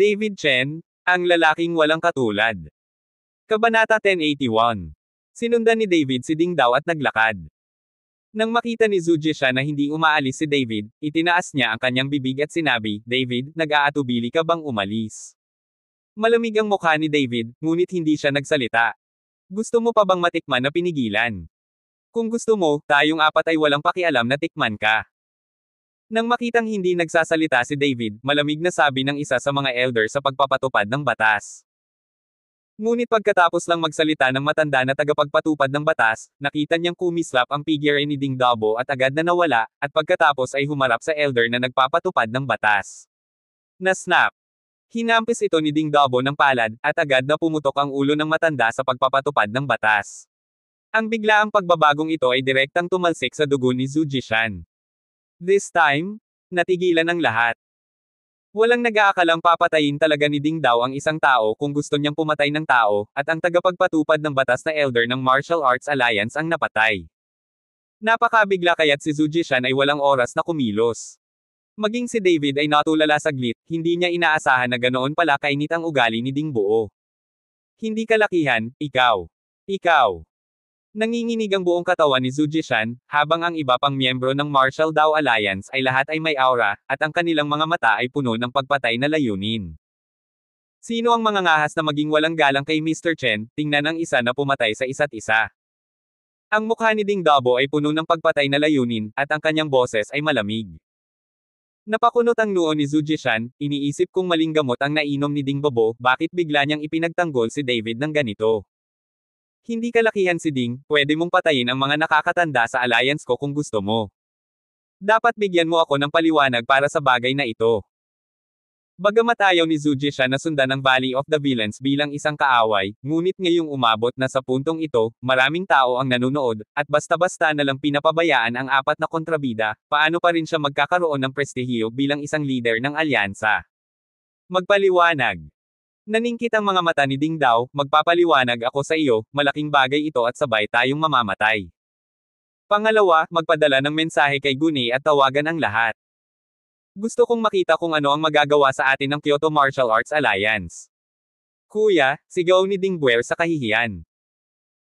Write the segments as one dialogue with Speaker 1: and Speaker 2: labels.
Speaker 1: David Chen, ang lalaking walang katulad. Kabanata 1081. Sinundan ni David si Ding Dao at naglakad. Nang makita ni Zuje siya na hindi umaalis si David, itinaas niya ang kanyang bibig at sinabi, David, nag-aatubili ka bang umalis? Malamig ang mukha ni David, ngunit hindi siya nagsalita. Gusto mo pa bang matikman na pinigilan? Kung gusto mo, tayong apat ay walang pakialam na tikman ka. Nang makitang hindi nagsasalita si David, malamig na sabi ng isa sa mga elder sa pagpapatupad ng batas. Ngunit pagkatapos lang magsalita ng matanda na tagapagpatupad ng batas, nakita niyang kumislap ang figure ni Ding Dabo at agad na nawala, at pagkatapos ay humarap sa elder na nagpapatupad ng batas. Na snap! Hinampis ito ni Ding Dabo ng palad, at agad na pumutok ang ulo ng matanda sa pagpapatupad ng batas. Ang biglaang pagbabagong ito ay direktang tumalsik sa dugo ni Zhu Jishan. This time, natigilan ang lahat. Walang nag-aakalang papatayin talaga ni Ding Dao ang isang tao kung gusto niyang pumatay ng tao, at ang tagapagpatupad ng batas na elder ng Martial Arts Alliance ang napatay. Napakabigla kaya't si Zujishan ay walang oras na kumilos. Maging si David ay natulala saglit, hindi niya inaasahan na ganoon pala kainit ang ugali ni Ding Buo. Hindi kalakihan, ikaw. Ikaw. Nanginginig ang buong katawan ni Zhu Jishan, habang ang iba pang miyembro ng Martial Dao Alliance ay lahat ay may aura, at ang kanilang mga mata ay puno ng pagpatay na layunin. Sino ang mga ngahas na maging walang galang kay Mr. Chen, tingnan ang isa na pumatay sa isa't isa. Ang mukha ni Ding Dabo ay puno ng pagpatay na layunin, at ang kanyang boses ay malamig. Napakunot ang noo ni Zhu Jishan, iniisip kung maling gamot ang nainom ni Ding Babo, bakit bigla niyang ipinagtanggol si David ng ganito. Hindi kalakihan si Ding, pwede mong patayin ang mga nakakatanda sa alliance ko kung gusto mo. Dapat bigyan mo ako ng paliwanag para sa bagay na ito. Bagamat ayaw ni Zuji siya na sundan ang Valley of the Villains bilang isang kaaway, ngunit ngayong umabot na sa puntong ito, maraming tao ang nanonood, at basta-basta na lang pinapabayaan ang apat na kontrabida, paano pa rin siya magkakaroon ng prestihiyo bilang isang leader ng alyansa. Magpaliwanag Naningkit ang mga mata ni Ding Dao, magpapaliwanag ako sa iyo, malaking bagay ito at sabay tayong mamamatay. Pangalawa, magpadala ng mensahe kay Guni at tawagan ang lahat. Gusto kong makita kung ano ang magagawa sa atin ng Kyoto Martial Arts Alliance. Kuya, sigaw ni Ding Buer sa kahihiyan.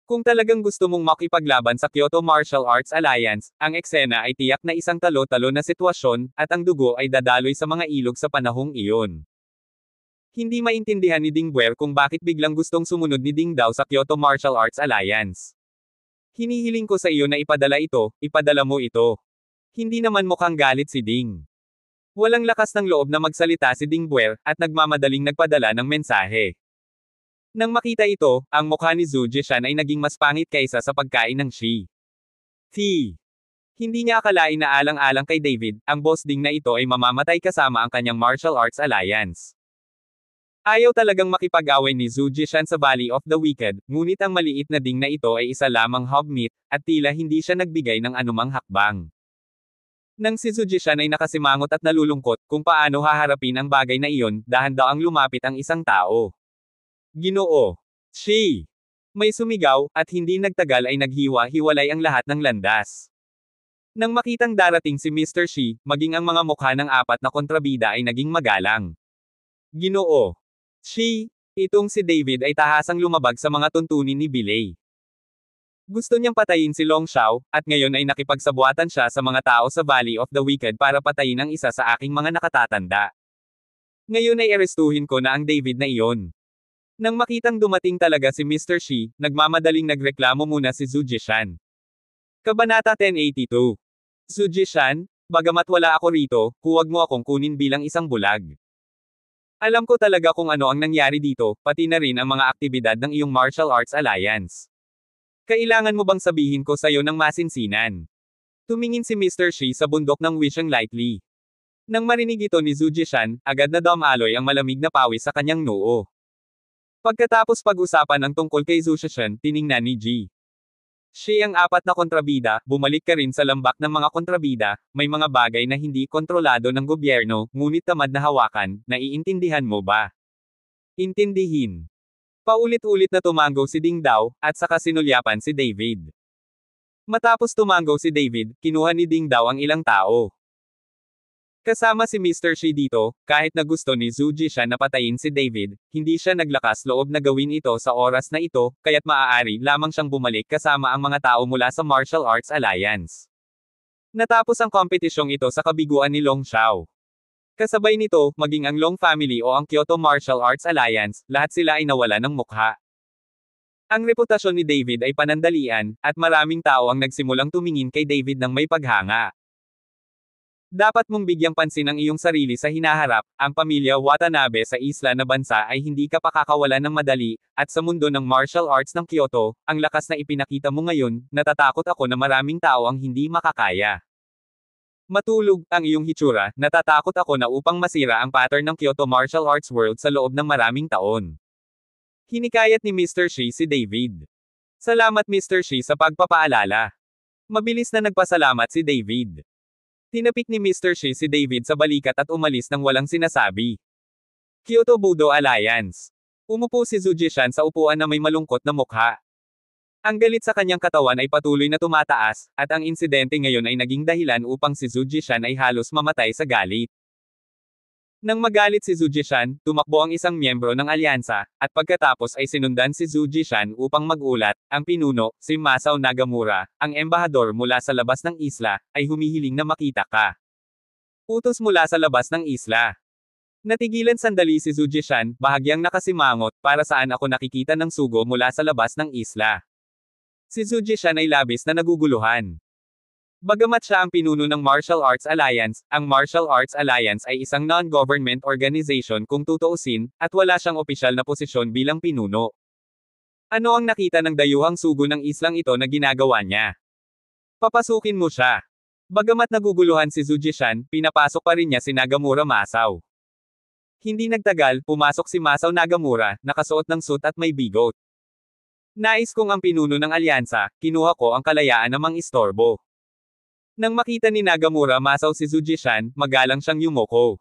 Speaker 1: Kung talagang gusto mong makipaglaban sa Kyoto Martial Arts Alliance, ang eksena ay tiyak na isang talo-talo na sitwasyon, at ang dugo ay dadaloy sa mga ilog sa panahong iyon. Hindi maintindihan ni Dingguer kung bakit biglang gustong sumunod ni Ding Dao sa Kyoto Martial Arts Alliance. Hinihiling ko sa iyo na ipadala ito, ipadala mo ito. Hindi naman mukhang galit si Ding. Walang lakas ng loob na magsalita si Dingguer, at nagmamadaling nagpadala ng mensahe. Nang makita ito, ang mukha ni Zhu Jishan ay naging mas pangit kaysa sa pagkain ng Shi. T. Hindi niya akalain na alang-alang kay David, ang boss ding na ito ay mamamatay kasama ang kanyang martial arts alliance. Ayaw talagang makipag-away ni Zhu Jishan sa Valley of the Wicked, ngunit ang maliit na ding na ito ay isa lamang hobnit, at tila hindi siya nagbigay ng anumang hakbang. Nang si Zujishan ay nakasimangot at nalulungkot kung paano haharapin ang bagay na iyon, dahan daw ang lumapit ang isang tao. Ginoo. She. May sumigaw, at hindi nagtagal ay naghiwa-hiwalay ang lahat ng landas. Nang makitang darating si Mr. Shi, maging ang mga mukha ng apat na kontrabida ay naging magalang. Ginoo. She, itong si David ay tahasang lumabag sa mga tuntunin ni Bilay. Gusto niyang patayin si Long Xiao, at ngayon ay nakipagsabuatan siya sa mga tao sa Valley of the Wicked para patayin ang isa sa aking mga nakatatanda. Ngayon ay arestuhin ko na ang David na iyon. Nang makitang dumating talaga si Mr. Shi, nagmamadaling nagreklamo muna si Zhu Jishan. Kabanata 1082. Zhu Jishan, bagamat wala ako rito, huwag mo akong kunin bilang isang bulag. Alam ko talaga kung ano ang nangyari dito, pati na rin ang mga aktibidad ng iyong martial arts alliance. Kailangan mo bang sabihin ko sa iyo ng masinsinan? Tumingin si Mr. Shi sa bundok ng Wishang Lightly. Nang marinig ito ni Zhu Jishan, agad na damaloy ang malamig na pawis sa kanyang noo. Pagkatapos pag-usapan ang tungkol kay Zhu Jishan, tiningnan ni Ji ang apat na kontrabida, bumalik ka rin sa lambak ng mga kontrabida, may mga bagay na hindi kontrolado ng gobyerno, ngunit tamad na hawakan, naiintindihan mo ba? Intindihin. Paulit-ulit na tumango si Ding Dao, at saka sinulyapan si David. Matapos tumango si David, kinuha ni Ding Dao ang ilang tao. Kasama si Mr. Shi dito, kahit na gusto ni Zuji siya na patayin si David, hindi siya naglakas loob na gawin ito sa oras na ito, kaya't maaari lamang siyang bumalik kasama ang mga tao mula sa Martial Arts Alliance. Natapos ang kompetisyong ito sa kabiguan ni Long Xiao. Kasabay nito, maging ang Long Family o ang Kyoto Martial Arts Alliance, lahat sila ay nawala ng mukha. Ang reputasyon ni David ay panandalian, at maraming tao ang nagsimulang tumingin kay David ng may paghanga. Dapat mong bigyang pansin ang iyong sarili sa hinaharap, ang pamilya Watanabe sa isla na bansa ay hindi ka pakakawalan ng madali, at sa mundo ng martial arts ng Kyoto, ang lakas na ipinakita mo ngayon, natatakot ako na maraming tao ang hindi makakaya. Matulog, ang iyong hitsura, natatakot ako na upang masira ang pattern ng Kyoto martial arts world sa loob ng maraming taon. Hinikayat ni Mr. Shi si David. Salamat Mr. Shi sa pagpapaalala. Mabilis na nagpasalamat si David. Hinapik ni Mr. Shi si David sa balikat at umalis nang walang sinasabi. Kyoto Budo Alliance. Umupo si Zujishan sa upuan na may malungkot na mukha. Ang galit sa kanyang katawan ay patuloy na tumataas, at ang insidente ngayon ay naging dahilan upang si Zujishan ay halos mamatay sa galit. Nang magalit si Zhu Jishan, tumakbo ang isang miyembro ng alyansa, at pagkatapos ay sinundan si Zhu Jishan upang magulat, ang pinuno, si Masao Nagamura, ang embahador mula sa labas ng isla, ay humihiling na makita ka. Utos mula sa labas ng isla. Natigilan sandali si Zhu Jishan, bahagyang nakasimangot, para saan ako nakikita ng sugo mula sa labas ng isla. Si Zhu Jishan ay labis na naguguluhan. Bagamat siya ang pinuno ng Martial Arts Alliance, ang Martial Arts Alliance ay isang non-government organization kung tutuusin, at wala siyang opisyal na posisyon bilang pinuno. Ano ang nakita ng dayuhang sugo ng islang ito na ginagawa niya? Papasukin mo siya. Bagamat naguguluhan si Zujishan, pinapasok pa rin niya si Nagamura Masao. Hindi nagtagal, pumasok si Masao Nagamura, nakasuot ng suit at may bigot. Nais kong ang pinuno ng alyansa, kinuha ko ang kalayaan namang istorbo. Nang makita ni Nagamura Masaw si Zujishan, magalang siyang yumoko.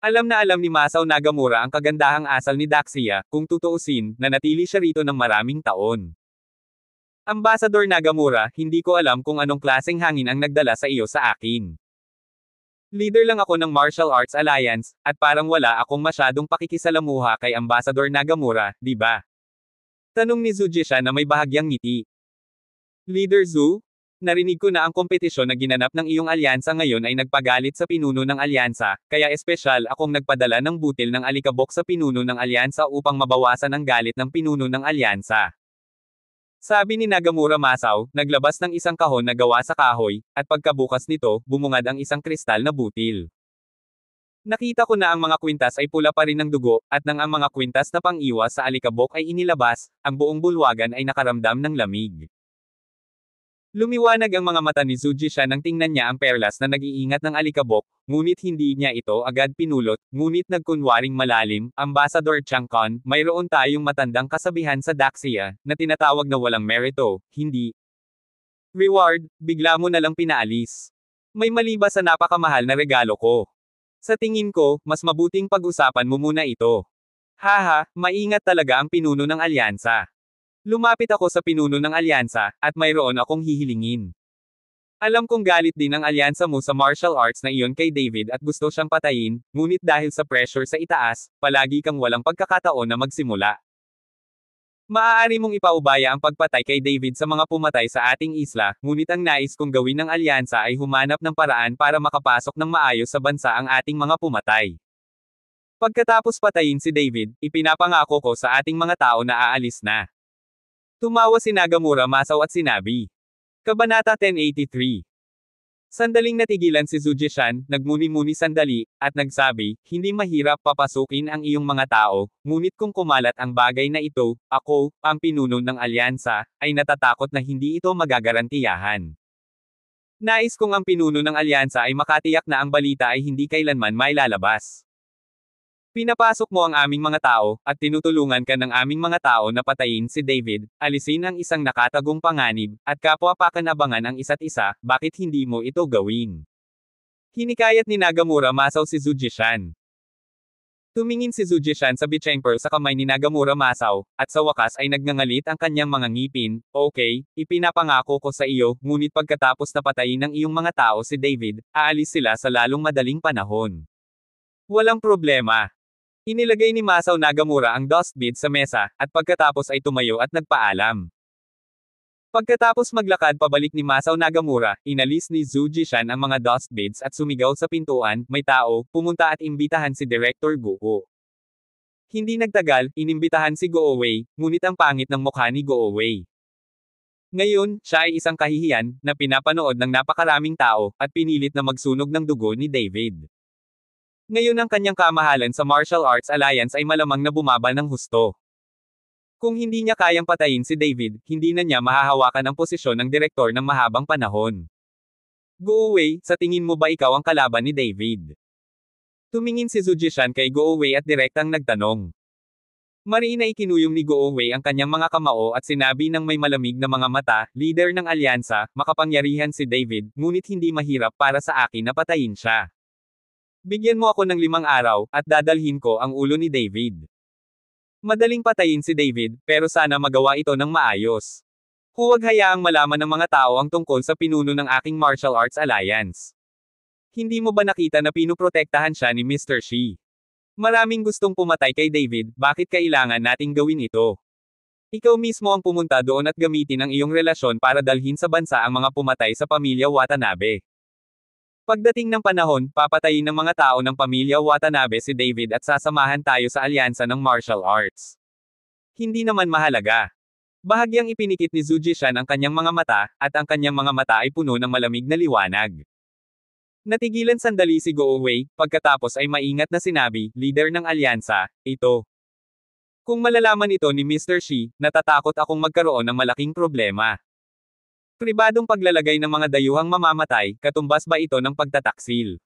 Speaker 1: Alam na alam ni Masao Nagamura ang kagandahang asal ni Daxia, kung tutuusin, natili siya rito ng maraming taon. Ambassador Nagamura, hindi ko alam kung anong klaseng hangin ang nagdala sa iyo sa akin. Leader lang ako ng Martial Arts Alliance, at parang wala akong masyadong pakikisalamuha kay Ambassador Nagamura, di ba? Tanong ni Zujishan na may bahagyang ngiti. Leader Zhu, Narinig ko na ang kompetisyon na ginanap ng iyong alyansa ngayon ay nagpagalit sa pinuno ng alyansa, kaya espesyal akong nagpadala ng butil ng alikabok sa pinuno ng alyansa upang mabawasan ang galit ng pinuno ng alyansa. Sabi ni Nagamura Masao, naglabas ng isang kahon na gawa sa kahoy, at pagkabukas nito, bumungad ang isang kristal na butil. Nakita ko na ang mga kwintas ay pula pa rin ng dugo, at nang ang mga kwintas na pang-iwas sa alikabok ay inilabas, ang buong bulwagan ay nakaramdam ng lamig. Lumiwanag ang mga mata ni Zuji siya nang tingnan niya ang perlas na nag-iingat ng alikabok, ngunit hindi niya ito agad pinulot, ngunit nagkunwaring malalim, Ambassador Changkon, mayroon tayong matandang kasabihan sa Daxia, na tinatawag na walang merito, hindi. Reward, bigla mo nalang pinaalis. May mali ba sa napakamahal na regalo ko? Sa tingin ko, mas mabuting pag-usapan mo muna ito. Haha, maingat talaga ang pinuno ng alyansa. Lumapit ako sa pinuno ng alyansa, at mayroon akong hihilingin. Alam kong galit din ang alyansa mo sa martial arts na iyon kay David at gusto siyang patayin, ngunit dahil sa pressure sa itaas, palagi kang walang pagkakataon na magsimula. Maaari mong ipaubaya ang pagpatay kay David sa mga pumatay sa ating isla, ngunit ang nais kong gawin ng alyansa ay humanap ng paraan para makapasok ng maayos sa bansa ang ating mga pumatay. Pagkatapos patayin si David, ipinapangako ko sa ating mga tao na aalis na. Tumawa si Nagamura Masao at sinabi. Kabanata 1083. Sandaling natigilan si Zujishan, nagmuni-muni sandali, at nagsabi, hindi mahirap papasukin ang iyong mga tao, ngunit kung kumalat ang bagay na ito, ako, ang pinuno ng alyansa, ay natatakot na hindi ito magagarantiyahan. Nais kong ang pinuno ng alyansa ay makatiyak na ang balita ay hindi kailanman mailalabas. Pinapasok mo ang aming mga tao, at tinutulungan ka ng aming mga tao na patayin si David, alisin ang isang nakatagong panganib, at kapwa pa kanabangan ang isa't isa, bakit hindi mo ito gawin? Hinikayat ni Nagamura Masao si Zujishan. Tumingin si Zujishan sa Bichengper sa kamay ni Nagamura Masao, at sa wakas ay nagngangalit ang kanyang mga ngipin, Okay, ipinapangako ko sa iyo, ngunit pagkatapos na patayin ng iyong mga tao si David, aalis sila sa lalong madaling panahon. Walang problema. Inilagay ni Masao Nagamura ang dust bead sa mesa, at pagkatapos ay tumayo at nagpaalam. Pagkatapos maglakad pabalik ni Masao Nagamura, inalis ni Zhu Jishan ang mga dust beads at sumigaw sa pintuan, may tao, pumunta at imbitahan si Director Guo. Hindi nagtagal, inimbitahan si Guo Wei, ngunit ang pangit ng mukha ni Guo Wei. Ngayon, siya ay isang kahihiyan, na pinapanood ng napakaraming tao, at pinilit na magsunog ng dugo ni David. Ngayon ang kanyang kamahalan sa Martial Arts Alliance ay malamang na bumaba ng husto. Kung hindi niya kayang patayin si David, hindi na niya mahahawakan ang posisyon ng direktor ng mahabang panahon. Go away, sa tingin mo ba ikaw ang kalaban ni David? Tumingin si Zujishan kay Go away at direktang nagtanong. Mariina ikinuyom ni Go away ang kanyang mga kamao at sinabi ng may malamig na mga mata, leader ng alyansa, makapangyarihan si David, ngunit hindi mahirap para sa akin na patayin siya. Bigyan mo ako ng limang araw, at dadalhin ko ang ulo ni David. Madaling patayin si David, pero sana magawa ito ng maayos. Huwag hayaang malaman ng mga tao ang tungkol sa pinuno ng aking martial arts alliance. Hindi mo ba nakita na pinuprotektahan siya ni Mr. Shi? Maraming gustong pumatay kay David, bakit kailangan nating gawin ito? Ikaw mismo ang pumunta doon at gamitin ang iyong relasyon para dalhin sa bansa ang mga pumatay sa pamilya Watanabe. Pagdating ng panahon, papatayin ng mga tao ng pamilya Watanabe si David at sasamahan tayo sa alyansa ng martial arts. Hindi naman mahalaga. Bahagyang ipinikit ni Zujishan ang kanyang mga mata, at ang kanyang mga mata ay puno ng malamig na liwanag. Natigilan sandali si Go Away, pagkatapos ay maingat na sinabi, leader ng alyansa, ito. Kung malalaman ito ni Mr. Shi, natatakot akong magkaroon ng malaking problema. Pribadong paglalagay ng mga dayuhang mamamatay, katumbas ba ito ng pagtataksil?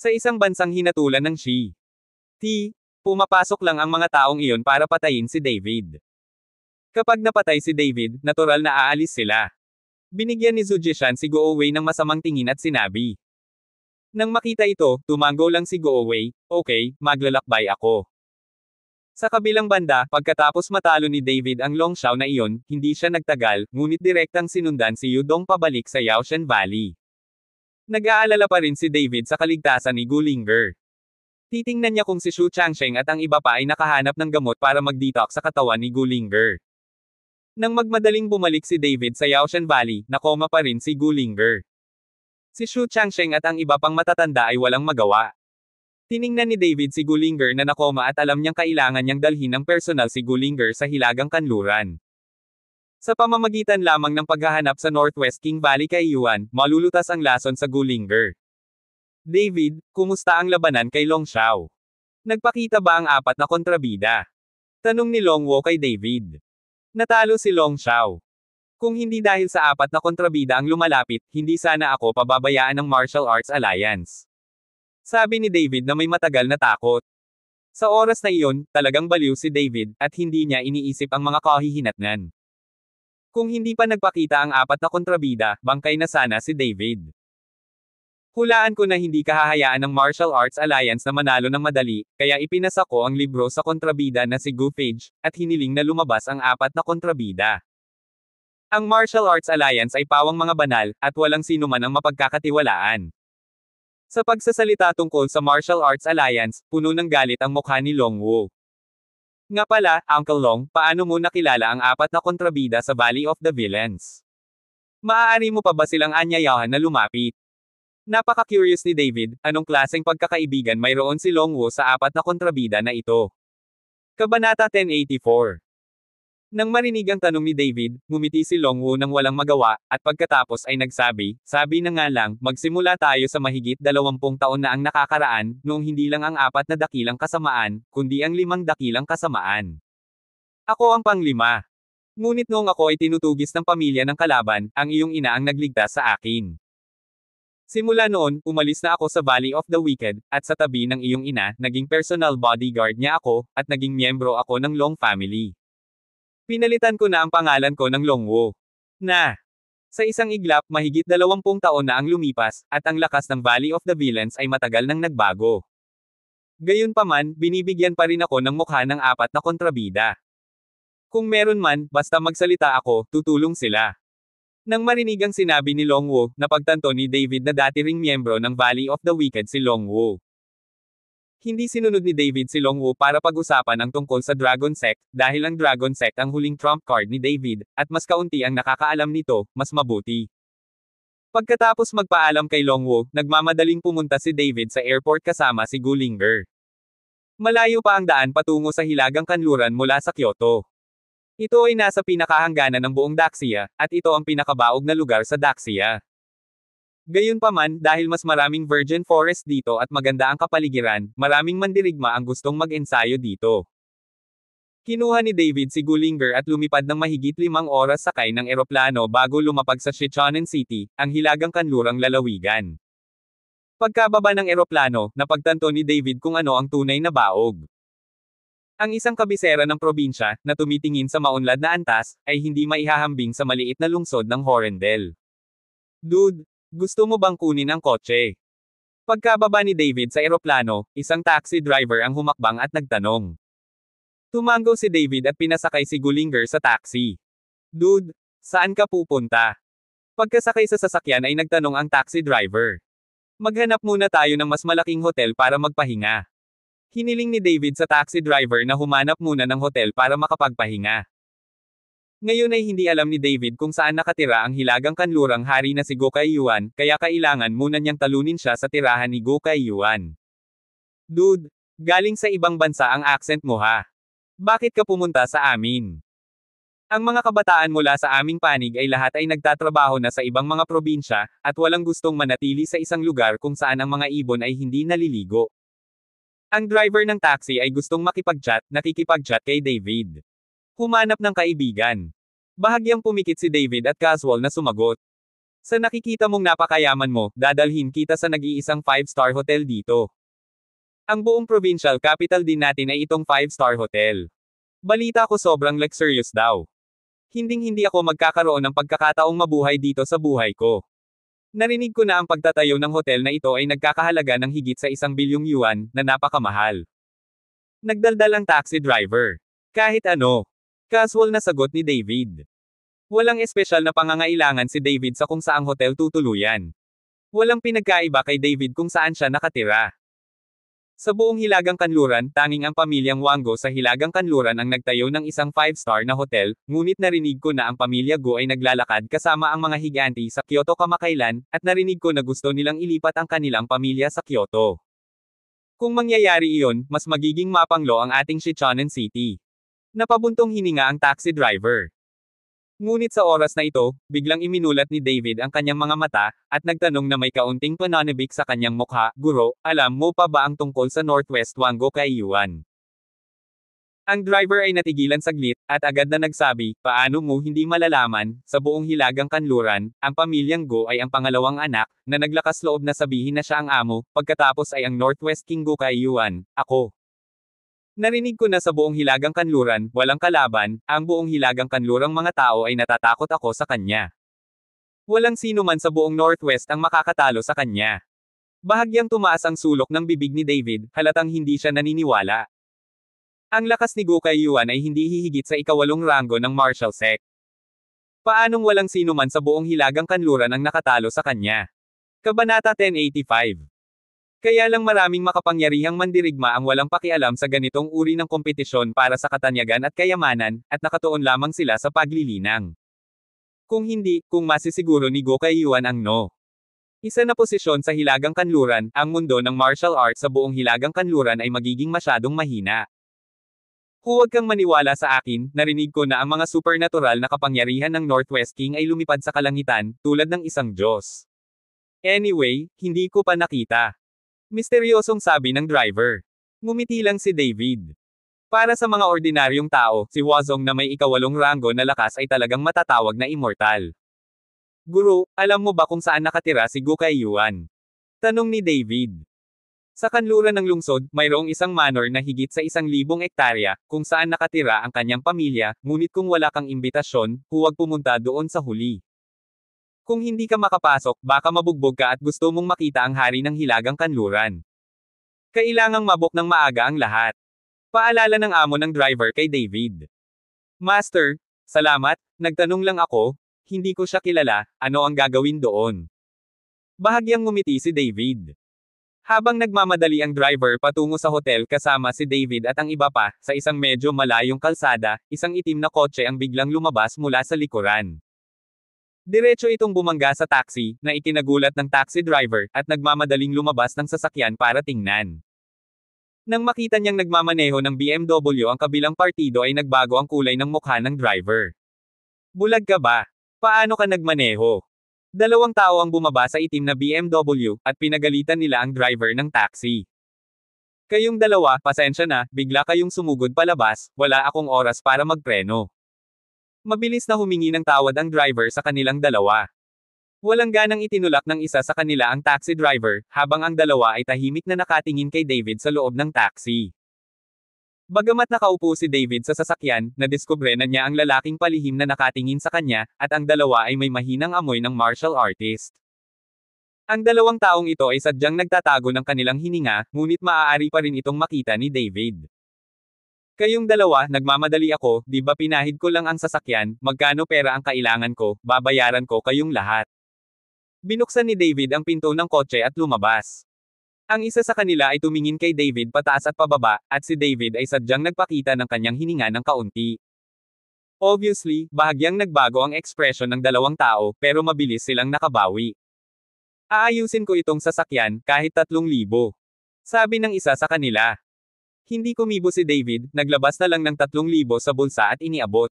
Speaker 1: Sa isang bansang hinatulan ng Xi. T. Pumapasok lang ang mga taong iyon para patayin si David. Kapag napatay si David, natural na aalis sila. Binigyan ni Zujishan si Goowei ng masamang tingin at sinabi. Nang makita ito, tumango lang si Goowei, okay, maglalakbay ako. Sa kabilang banda, pagkatapos matalo ni David ang Longshaw na iyon, hindi siya nagtagal, ngunit direktang sinundan si Yudong pabalik sa Yaoshan Valley. Nag-aalala pa rin si David sa kaligtasan ni Gulinger. Titingnan niya kung si Shu Changsheng at ang iba pa ay nakahanap ng gamot para mag-detox sa katawan ni Gulinger. Nang magmadaling bumalik si David sa Yaoshan Valley, nakoma pa rin si Gulinger. Si Shu Changsheng at ang iba pang matatanda ay walang magawa. Tiningnan ni David si Gulinger na nakoma at alam niyang kailangan niyang dalhin ang personal si Gulinger sa hilagang kanluran. Sa pamamagitan lamang ng paghahanap sa Northwest King Valley kay Yuan, malulutas ang lason sa Gulinger. David, kumusta ang labanan kay Long Xiao? Nagpakita ba ang apat na kontrabida? Tanong ni Long Wo kay David. Natalo si Long Xiao. Kung hindi dahil sa apat na kontrabida ang lumalapit, hindi sana ako pababayaan ng Martial Arts Alliance. Sabi ni David na may matagal na takot. Sa oras na iyon, talagang baliw si David, at hindi niya iniisip ang mga kahihinatnan. Kung hindi pa nagpakita ang apat na kontrabida, bangkay na sana si David. Hulaan ko na hindi kahahayaan ng Martial Arts Alliance na manalo ng madali, kaya ipinasa ko ang libro sa kontrabida na si Goofage, at hiniling na lumabas ang apat na kontrabida. Ang Martial Arts Alliance ay pawang mga banal, at walang sino man ang mapagkakatiwalaan. Sa pagsasalita tungkol sa Martial Arts Alliance, puno ng galit ang mukha ni Long Wu. Nga pala, Uncle Long, paano mo nakilala ang apat na kontrabida sa Valley of the Villains? Maaari mo pa ba silang anyayahan na lumapit? Napaka-curious ni David, anong klaseng pagkakaibigan mayroon si Long Wu sa apat na kontrabida na ito? Kabanata 1084 nang marinig ang tanong ni David, ngumiti si Longwo nang walang magawa, at pagkatapos ay nagsabi, sabi na nga lang, magsimula tayo sa mahigit dalawampung taon na ang nakakaraan, noong hindi lang ang apat na dakilang kasamaan, kundi ang limang dakilang kasamaan. Ako ang panglima. Ngunit noong ako ay tinutugis ng pamilya ng kalaban, ang iyong ina ang nagligtas sa akin. Simula noon, umalis na ako sa Valley of the Wicked, at sa tabi ng iyong ina, naging personal bodyguard niya ako, at naging miyembro ako ng Long Family. Pinalitan ko na ang pangalan ko ng Longwo. Na. Sa isang iglap, mahigit dalawampung taon na ang lumipas, at ang lakas ng Valley of the Villains ay matagal nang nagbago. Gayunpaman, binibigyan pa rin ako ng mukha ng apat na kontrabida. Kung meron man, basta magsalita ako, tutulong sila. Nang marinig ang sinabi ni Longwo, napagtanto ni David na dati ring miyembro ng Valley of the Wicked si Longwo. Hindi sinunod ni David si Longwo para pag-usapan ang tungkol sa Dragon Sect, dahil ang Dragon Sect ang huling trump card ni David, at mas kaunti ang nakakaalam nito, mas mabuti. Pagkatapos magpaalam kay Longwo, nagmamadaling pumunta si David sa airport kasama si Gulinger. Malayo pa ang daan patungo sa Hilagang Kanluran mula sa Kyoto. Ito ay nasa pinakahangganan ng buong Daxia, at ito ang pinakabaog na lugar sa Daxia. Gayunpaman, dahil mas maraming virgin forest dito at maganda ang kapaligiran, maraming mandirigma ang gustong mag-ensayo dito. Kinuha ni David si Gullinger at lumipad ng mahigit limang oras sakay ng eroplano bago lumapag sa Sichuanan City, ang hilagang kanlurang lalawigan. Pagkababa ng eroplano, napagtanto ni David kung ano ang tunay na baog. Ang isang kabisera ng probinsya, na tumitingin sa maunlad na antas, ay hindi maihahambing sa maliit na lungsod ng Horendel. Dude, gusto mo bang kunin ang kotse? Pagkababa ni David sa eroplano, isang taxi driver ang humakbang at nagtanong. Tumango si David at pinasakay si Gulinger sa taxi. Dude, saan ka pupunta? Pagkasakay sa sasakyan ay nagtanong ang taxi driver. Maghanap muna tayo ng mas malaking hotel para magpahinga. Hiniling ni David sa taxi driver na humanap muna ng hotel para makapagpahinga. Ngayon ay hindi alam ni David kung saan nakatira ang hilagang kanlurang hari na si Gokay Yuan, kaya kailangan muna niyang talunin siya sa tirahan ni Gokay Yuan. Dude, galing sa ibang bansa ang accent mo ha. Bakit ka pumunta sa amin? Ang mga kabataan mula sa aming panig ay lahat ay nagtatrabaho na sa ibang mga probinsya, at walang gustong manatili sa isang lugar kung saan ang mga ibon ay hindi naliligo. Ang driver ng taxi ay gustong makipag-chat, nakikipag-chat kay David. Humanap ng kaibigan. Bahagyang pumikit si David at casual na sumagot. Sa nakikita mong napakayaman mo, dadalhin kita sa nag-iisang 5-star hotel dito. Ang buong provincial capital din natin ay itong 5-star hotel. Balita ko sobrang luxurious daw. Hinding-hindi ako magkakaroon ng pagkakataong mabuhay dito sa buhay ko. Narinig ko na ang pagtatayo ng hotel na ito ay nagkakahalaga ng higit sa isang bilyong yuan, na napakamahal. Nagdaldal ang taxi driver. Kahit ano, Casual na sagot ni David. Walang espesyal na pangangailangan si David sa kung saang hotel tutuluyan. Walang pinagkaiba kay David kung saan siya nakatira. Sa buong Hilagang Kanluran, tanging ang pamilyang Wango sa Hilagang Kanluran ang nagtayo ng isang 5-star na hotel, ngunit narinig ko na ang pamilya Go ay naglalakad kasama ang mga higanti sa Kyoto kamakailan, at narinig ko na gusto nilang ilipat ang kanilang pamilya sa Kyoto. Kung mangyayari iyon, mas magiging mapanglo ang ating Shichonan City. Napabuntong hininga ang taxi driver. Ngunit sa oras na ito, biglang iminulat ni David ang kanyang mga mata, at nagtanong na may kaunting pananabik sa kanyang mukha, Guro, alam mo pa ba ang tungkol sa Northwest Wango Kaiyuan? Ang driver ay natigilan saglit, at agad na nagsabi, paano mo hindi malalaman, sa buong hilagang kanluran, ang pamilyang Go ay ang pangalawang anak, na naglakas loob na sabihin na siya ang amo, pagkatapos ay ang Northwest King Go Kaiyuan, ako. Narinig ko na sa buong Hilagang Kanluran, walang kalaban, ang buong Hilagang Kanlurang mga tao ay natatakot ako sa kanya. Walang sino man sa buong Northwest ang makakatalo sa kanya. Bahagyang tumaas ang sulok ng bibig ni David, halatang hindi siya naniniwala. Ang lakas ni Gukay Yuan ay hindi hihigit sa ikawalong ranggo ng Marshal Sec. Paanong walang sino man sa buong Hilagang Kanluran ang nakatalo sa kanya? Kabanata 1085 kaya lang maraming makapangyarihang mandirigma ang walang pakialam sa ganitong uri ng kompetisyon para sa katanyagan at kayamanan, at nakatuon lamang sila sa paglilinang. Kung hindi, kung masisiguro ni Gokay Yuan ang no. Isa na posisyon sa Hilagang Kanluran, ang mundo ng martial arts sa buong Hilagang Kanluran ay magiging masyadong mahina. Huwag kang maniwala sa akin, narinig ko na ang mga supernatural na kapangyarihan ng Northwest King ay lumipad sa kalangitan, tulad ng isang Diyos. Anyway, hindi ko pa nakita. Misteryosong sabi ng driver. Ngumiti lang si David. Para sa mga ordinaryong tao, si Wazong na may ikawalong ranggo na lakas ay talagang matatawag na immortal. Guru, alam mo ba kung saan nakatira si Gukay Yuan? Tanong ni David. Sa kanluran ng lungsod, mayroong isang manor na higit sa isang libong ektarya, kung saan nakatira ang kanyang pamilya, ngunit kung wala kang imbitasyon, huwag pumunta doon sa huli. Kung hindi ka makapasok, baka mabugbog ka at gusto mong makita ang hari ng hilagang kanluran. Kailangang mabok ng maaga ang lahat. Paalala ng amo ng driver kay David. Master, salamat, nagtanong lang ako, hindi ko siya kilala, ano ang gagawin doon? Bahagyang ngumiti si David. Habang nagmamadali ang driver patungo sa hotel kasama si David at ang iba pa, sa isang medyo malayong kalsada, isang itim na kotse ang biglang lumabas mula sa likuran. Diretso itong bumangga sa taxi, na ikinagulat ng taxi driver, at nagmamadaling lumabas ng sasakyan para tingnan. Nang makita niyang nagmamaneho ng BMW ang kabilang partido ay nagbago ang kulay ng mukha ng driver. Bulag ka ba? Paano ka nagmaneho? Dalawang tao ang bumaba sa itim na BMW, at pinagalitan nila ang driver ng taxi. Kayong dalawa, pasensya na, bigla kayong sumugod palabas, wala akong oras para magpreno. Mabilis na humingi ng tawad ang driver sa kanilang dalawa. Walang ganang itinulak ng isa sa kanila ang taxi driver, habang ang dalawa ay tahimik na nakatingin kay David sa loob ng taxi. Bagamat nakaupo si David sa sasakyan, nadiskubre na niya ang lalaking palihim na nakatingin sa kanya, at ang dalawa ay may mahinang amoy ng martial artist. Ang dalawang taong ito ay sadyang nagtatago ng kanilang hininga, ngunit maaari pa rin itong makita ni David. Kayong dalawa, nagmamadali ako, di ba pinahid ko lang ang sasakyan, magkano pera ang kailangan ko, babayaran ko kayong lahat. Binuksan ni David ang pinto ng kotse at lumabas. Ang isa sa kanila ay tumingin kay David pataas at pababa, at si David ay sadyang nagpakita ng kanyang hininga ng kaunti. Obviously, bahagyang nagbago ang ekspresyon ng dalawang tao, pero mabilis silang nakabawi. Aayusin ko itong sasakyan, kahit tatlong libo. Sabi ng isa sa kanila. Hindi kumibo si David, naglabas na lang ng 3,000 sa bulsa at iniabot.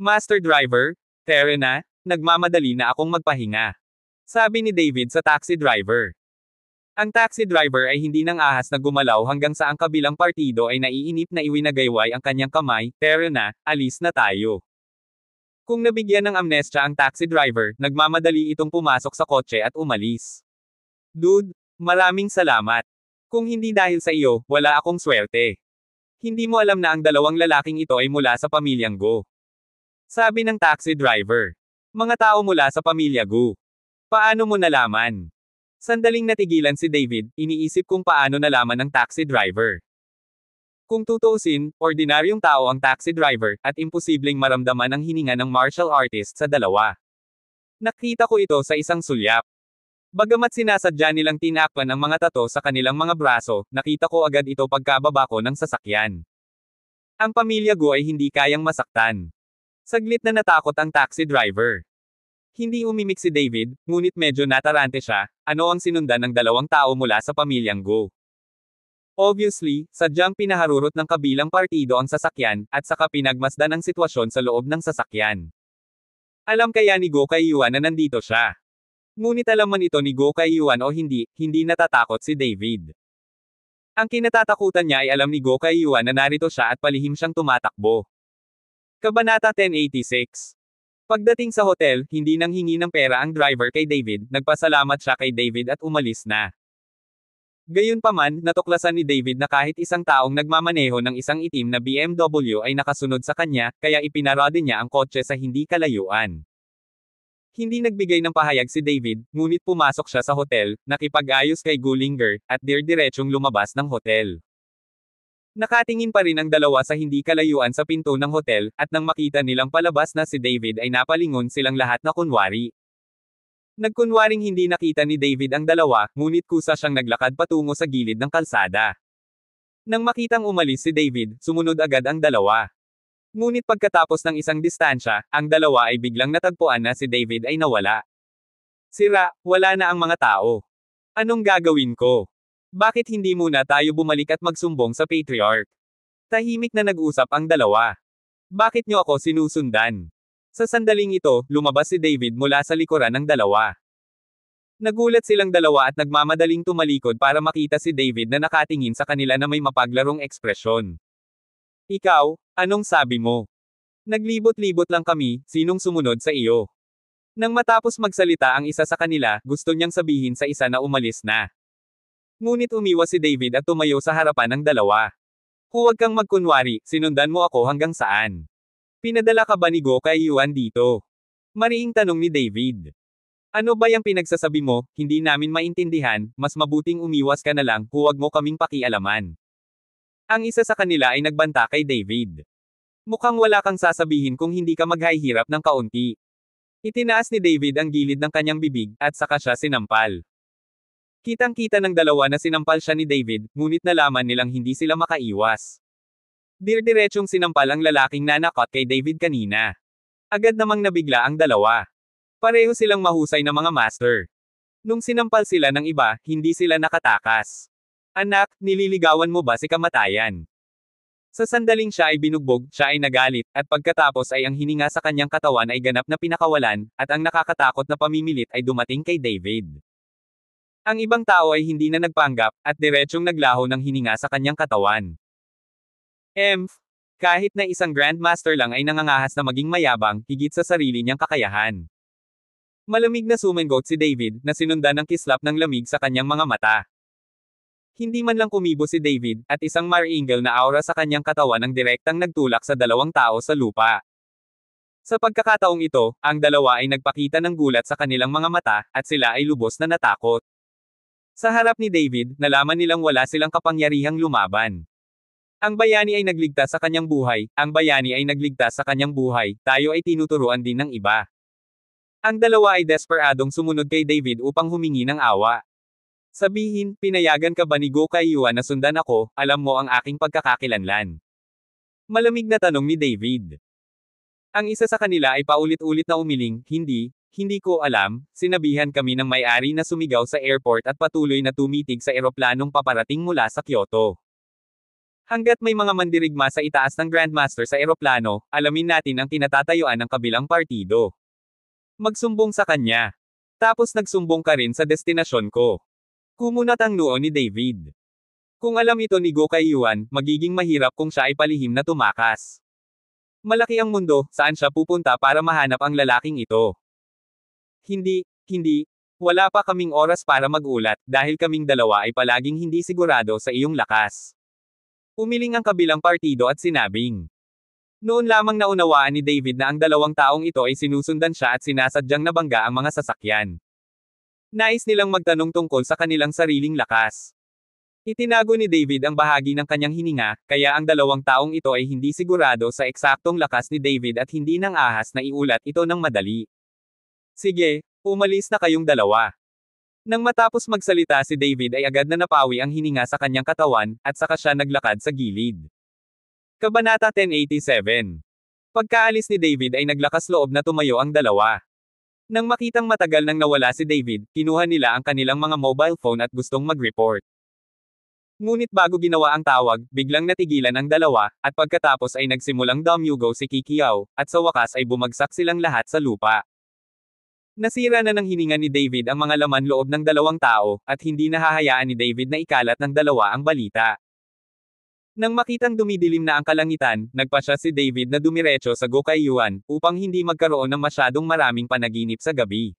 Speaker 1: Master driver, tere na, nagmamadali na akong magpahinga. Sabi ni David sa taxi driver. Ang taxi driver ay hindi nang ahas na gumalaw hanggang sa ang kabilang partido ay naiinip na iwinagayway ang kanyang kamay, pero na, alis na tayo. Kung nabigyan ng amnestya ang taxi driver, nagmamadali itong pumasok sa kotse at umalis. Dude, maraming salamat. Kung hindi dahil sa iyo, wala akong swerte. Hindi mo alam na ang dalawang lalaking ito ay mula sa pamilyang Go. Sabi ng taxi driver. Mga tao mula sa pamilya Go. Paano mo nalaman? Sandaling natigilan si David, iniisip kung paano nalaman ng taxi driver. Kung tutuusin, ordinaryong tao ang taxi driver, at imposibleng maramdaman ang hininga ng martial artist sa dalawa. Nakita ko ito sa isang sulyap. Bagamat sinasadya nilang tinakpan ang mga tato sa kanilang mga braso, nakita ko agad ito pagkababa ko ng sasakyan. Ang pamilya Gu ay hindi kayang masaktan. Saglit na natakot ang taxi driver. Hindi umimik si David, ngunit medyo natarante siya, ano ang sinundan ng dalawang tao mula sa pamilyang go. Obviously, sadyang pinaharurot ng kabilang partido ang sasakyan, at saka pinagmasdan ang sitwasyon sa loob ng sasakyan. Alam kaya ni Go kay Yuan na nandito siya. Ngunit alam man ito ni Go kay Yuan o hindi, hindi natatakot si David. Ang kinatatakutan niya ay alam ni Go kay Yuan na narito siya at palihim siyang tumatakbo. Kabanata 1086 Pagdating sa hotel, hindi nang hingi ng pera ang driver kay David, nagpasalamat siya kay David at umalis na. Gayunpaman, natuklasan ni David na kahit isang taong nagmamaneho ng isang itim na BMW ay nakasunod sa kanya, kaya ipinarode niya ang kotse sa hindi kalayuan. Hindi nagbigay ng pahayag si David, ngunit pumasok siya sa hotel, nakipag-ayos kay Gullinger, at dir-diretsong lumabas ng hotel. Nakatingin pa rin ang dalawa sa hindi kalayuan sa pinto ng hotel, at nang makita nilang palabas na si David ay napalingon silang lahat na kunwari. Nagkunwaring hindi nakita ni David ang dalawa, ngunit kusa siyang naglakad patungo sa gilid ng kalsada. Nang makitang umalis si David, sumunod agad ang dalawa. Ngunit pagkatapos ng isang distansya, ang dalawa ay biglang natagpuan na si David ay nawala. Sira, wala na ang mga tao. Anong gagawin ko? Bakit hindi muna tayo bumalik at magsumbong sa patriarch? Tahimik na nag-usap ang dalawa. Bakit niyo ako sinusundan? Sa sandaling ito, lumabas si David mula sa likuran ng dalawa. Nagulat silang dalawa at nagmamadaling tumalikod para makita si David na nakatingin sa kanila na may mapaglarong ekspresyon. Ikaw, anong sabi mo? Naglibot-libot lang kami, sinong sumunod sa iyo? Nang matapos magsalita ang isa sa kanila, gusto niyang sabihin sa isa na umalis na. Ngunit umiwas si David at tumayo sa harapan ng dalawa. Huwag kang magkunwari, sinundan mo ako hanggang saan. Pinadala ka ba ni Go kay Yuan dito? Mariing tanong ni David. Ano ba yung pinagsasabi mo, hindi namin maintindihan, mas mabuting umiwas ka na lang, huwag mo kaming pakialaman. Ang isa sa kanila ay nagbanta kay David. Mukhang wala kang sasabihin kung hindi ka maghahirap ng kaunti. Itinaas ni David ang gilid ng kanyang bibig, at saka siya sinampal. Kitang-kita ng dalawa na sinampal siya ni David, ngunit nalaman nilang hindi sila makaiwas. Dir-diretsyong sinampal ang lalaking nanakot kay David kanina. Agad namang nabigla ang dalawa. Pareho silang mahusay na mga master. Nung sinampal sila ng iba, hindi sila nakatakas. Anak, nililigawan mo ba si kamatayan? Sa sandaling siya ay binugbog, siya ay nagalit, at pagkatapos ay ang hininga sa kanyang katawan ay ganap na pinakawalan, at ang nakakatakot na pamimilit ay dumating kay David. Ang ibang tao ay hindi na nagpanggap, at diretsyong naglaho ng hininga sa kanyang katawan. Emph, kahit na isang grandmaster lang ay nangangahas na maging mayabang, higit sa sarili niyang kakayahan. Malamig na sumengot si David, na sinundan ng kislap ng lamig sa kanyang mga mata. Hindi man lang kumibo si David, at isang maringal na aura sa kanyang katawan ang direktang nagtulak sa dalawang tao sa lupa. Sa pagkakataong ito, ang dalawa ay nagpakita ng gulat sa kanilang mga mata, at sila ay lubos na natakot. Sa harap ni David, nalaman nilang wala silang kapangyarihang lumaban. Ang bayani ay nagligtas sa kanyang buhay, ang bayani ay nagligtas sa kanyang buhay, tayo ay tinuturuan din ng iba. Ang dalawa ay desperadong sumunod kay David upang humingi ng awa. Sabihin, pinayagan ka ba ni Gokay Yuan na sundan ako, alam mo ang aking pagkakakilanlan. Malamig na tanong ni David. Ang isa sa kanila ay paulit-ulit na umiling, hindi, hindi ko alam, sinabihan kami ng may-ari na sumigaw sa airport at patuloy na tumitig sa eroplanong paparating mula sa Kyoto. Hanggat may mga mandirigma sa itaas ng Grandmaster sa eroplano, alamin natin ang kinatatayuan ng kabilang partido. Magsumbong sa kanya. Tapos nagsumbong ka rin sa destinasyon ko. Kumunat ang noo ni David. Kung alam ito ni Gokay Yuan, magiging mahirap kung siya ay palihim na tumakas. Malaki ang mundo, saan siya pupunta para mahanap ang lalaking ito? Hindi, hindi, wala pa kaming oras para magulat, dahil kaming dalawa ay palaging hindi sigurado sa iyong lakas. Umiling ang kabilang partido at sinabing, noon lamang naunawaan ni David na ang dalawang taong ito ay sinusundan siya at sinasadyang nabangga ang mga sasakyan. Nais nilang magtanong tungkol sa kanilang sariling lakas. Itinago ni David ang bahagi ng kanyang hininga, kaya ang dalawang taong ito ay hindi sigurado sa eksaktong lakas ni David at hindi nang ahas na iulat ito ng madali. Sige, umalis na kayong dalawa. Nang matapos magsalita si David ay agad na napawi ang hininga sa kanyang katawan, at saka siya naglakad sa gilid. Kabanata 1087 Pagkaalis ni David ay naglakas loob na tumayo ang dalawa. Nang makitang matagal nang nawala si David, kinuha nila ang kanilang mga mobile phone at gustong mag-report. Ngunit bago ginawa ang tawag, biglang natigilan ang dalawa, at pagkatapos ay nagsimulang damugo si Kikiao, at sa wakas ay bumagsak silang lahat sa lupa. Nasira na ng hininga ni David ang mga laman loob ng dalawang tao, at hindi nahahayaan ni David na ikalat ng dalawa ang balita. Nang makitang dumidilim na ang kalangitan, nagpasya si David na dumiretso sa Gokayuan, upang hindi magkaroon ng masyadong maraming panaginip sa gabi.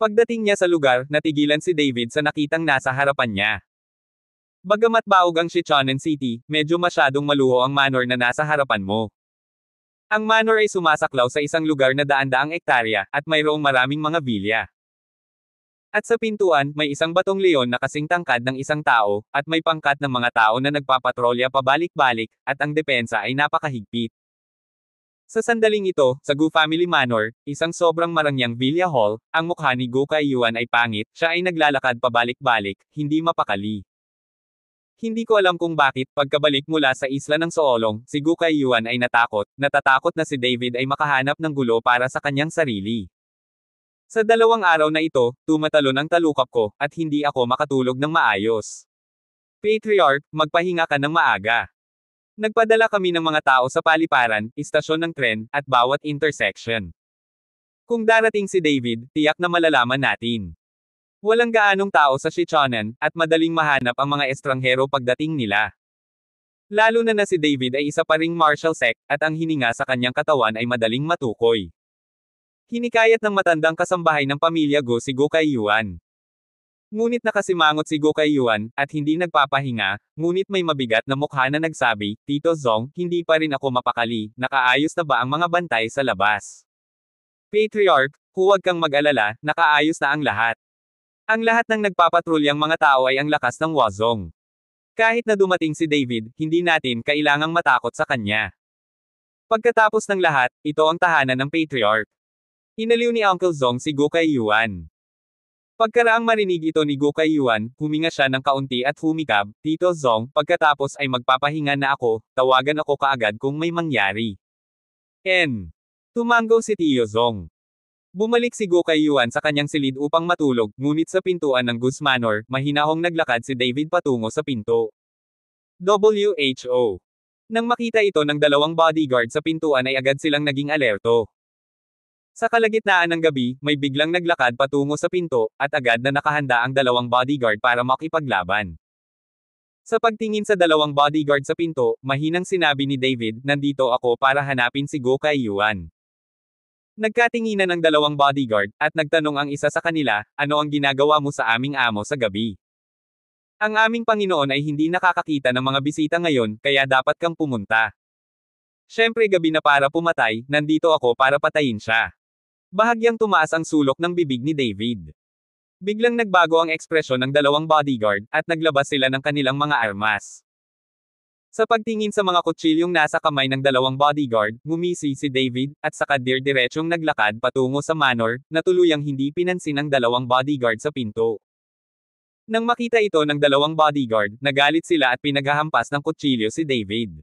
Speaker 1: Pagdating niya sa lugar, natigilan si David sa nakitang nasa harapan niya. Bagamat baog ang Sichuanan City, medyo masyadong maluho ang manor na nasa harapan mo. Ang manor ay sumasaklaw sa isang lugar na daan-daang ektarya, at mayroong maraming mga bilya. At sa pintuan, may isang batong leon na kasing tangkad ng isang tao, at may pangkat ng mga tao na nagpapatrolya pabalik-balik, at ang depensa ay napakahigpit. Sa sandaling ito, sa Gu Family Manor, isang sobrang marangyang Villa Hall, ang mukha ni Gu Kaiyuan ay pangit, siya ay naglalakad pabalik-balik, hindi mapakali. Hindi ko alam kung bakit, pagkabalik mula sa isla ng Soolong, si Gu Kaiyuan ay natakot, natatakot na si David ay makahanap ng gulo para sa kanyang sarili. Sa dalawang araw na ito, tumatalon ang talukap ko, at hindi ako makatulog ng maayos. Patriarch, magpahinga ka ng maaga. Nagpadala kami ng mga tao sa paliparan, istasyon ng tren, at bawat intersection. Kung darating si David, tiyak na malalaman natin. Walang gaanong tao sa Shichonan, at madaling mahanap ang mga estranghero pagdating nila. Lalo na na si David ay isa pa ring martial sect, at ang hininga sa kanyang katawan ay madaling matukoy. Hinikayat ng matandang kasambahay ng pamilya Go si Gokay Yuan. Ngunit nakasimangot si Gokay Yuan, at hindi nagpapahinga, ngunit may mabigat na mukha na nagsabi, Tito Zong, hindi pa rin ako mapakali, nakaayos na ba ang mga bantay sa labas? Patriarch, huwag kang mag-alala, nakaayos na ang lahat. Ang lahat ng nagpapatrolyang mga tao ay ang lakas ng Wazong. Kahit na dumating si David, hindi natin kailangang matakot sa kanya. Pagkatapos ng lahat, ito ang tahanan ng Patriarch. Hinaliw ni Uncle Zong si Gokay Yuan. Pagkaraang marinig ito ni Gokay Yuan, huminga siya ng kaunti at humikab, Tito Zong, pagkatapos ay magpapahinga na ako, tawagan ako kaagad kung may mangyari. N. Tumanggo si Tio Zong. Bumalik si Gokay Yuan sa kanyang silid upang matulog, ngunit sa pintuan ng Guzmanor, mahinahong naglakad si David patungo sa pinto. WHO. Nang makita ito ng dalawang bodyguard sa pintuan ay agad silang naging alerto. Sa kalagitnaan ng gabi, may biglang naglakad patungo sa pinto, at agad na nakahanda ang dalawang bodyguard para makipaglaban. Sa pagtingin sa dalawang bodyguard sa pinto, mahinang sinabi ni David, nandito ako para hanapin si Go Yuan. Nagkatinginan ang dalawang bodyguard, at nagtanong ang isa sa kanila, ano ang ginagawa mo sa aming amo sa gabi? Ang aming Panginoon ay hindi nakakakita ng mga bisita ngayon, kaya dapat kang pumunta. Siyempre gabi na para pumatay, nandito ako para patayin siya. Bahagyang tumaas ang sulok ng bibig ni David. Biglang nagbago ang ekspresyon ng dalawang bodyguard, at naglabas sila ng kanilang mga armas. Sa pagtingin sa mga kutsilyong nasa kamay ng dalawang bodyguard, ngumisi si David, at saka kadir-diretsong naglakad patungo sa manor, na tuluyang hindi pinansin ng dalawang bodyguard sa pinto. Nang makita ito ng dalawang bodyguard, nagalit sila at pinaghahampas ng kutsilyo si David.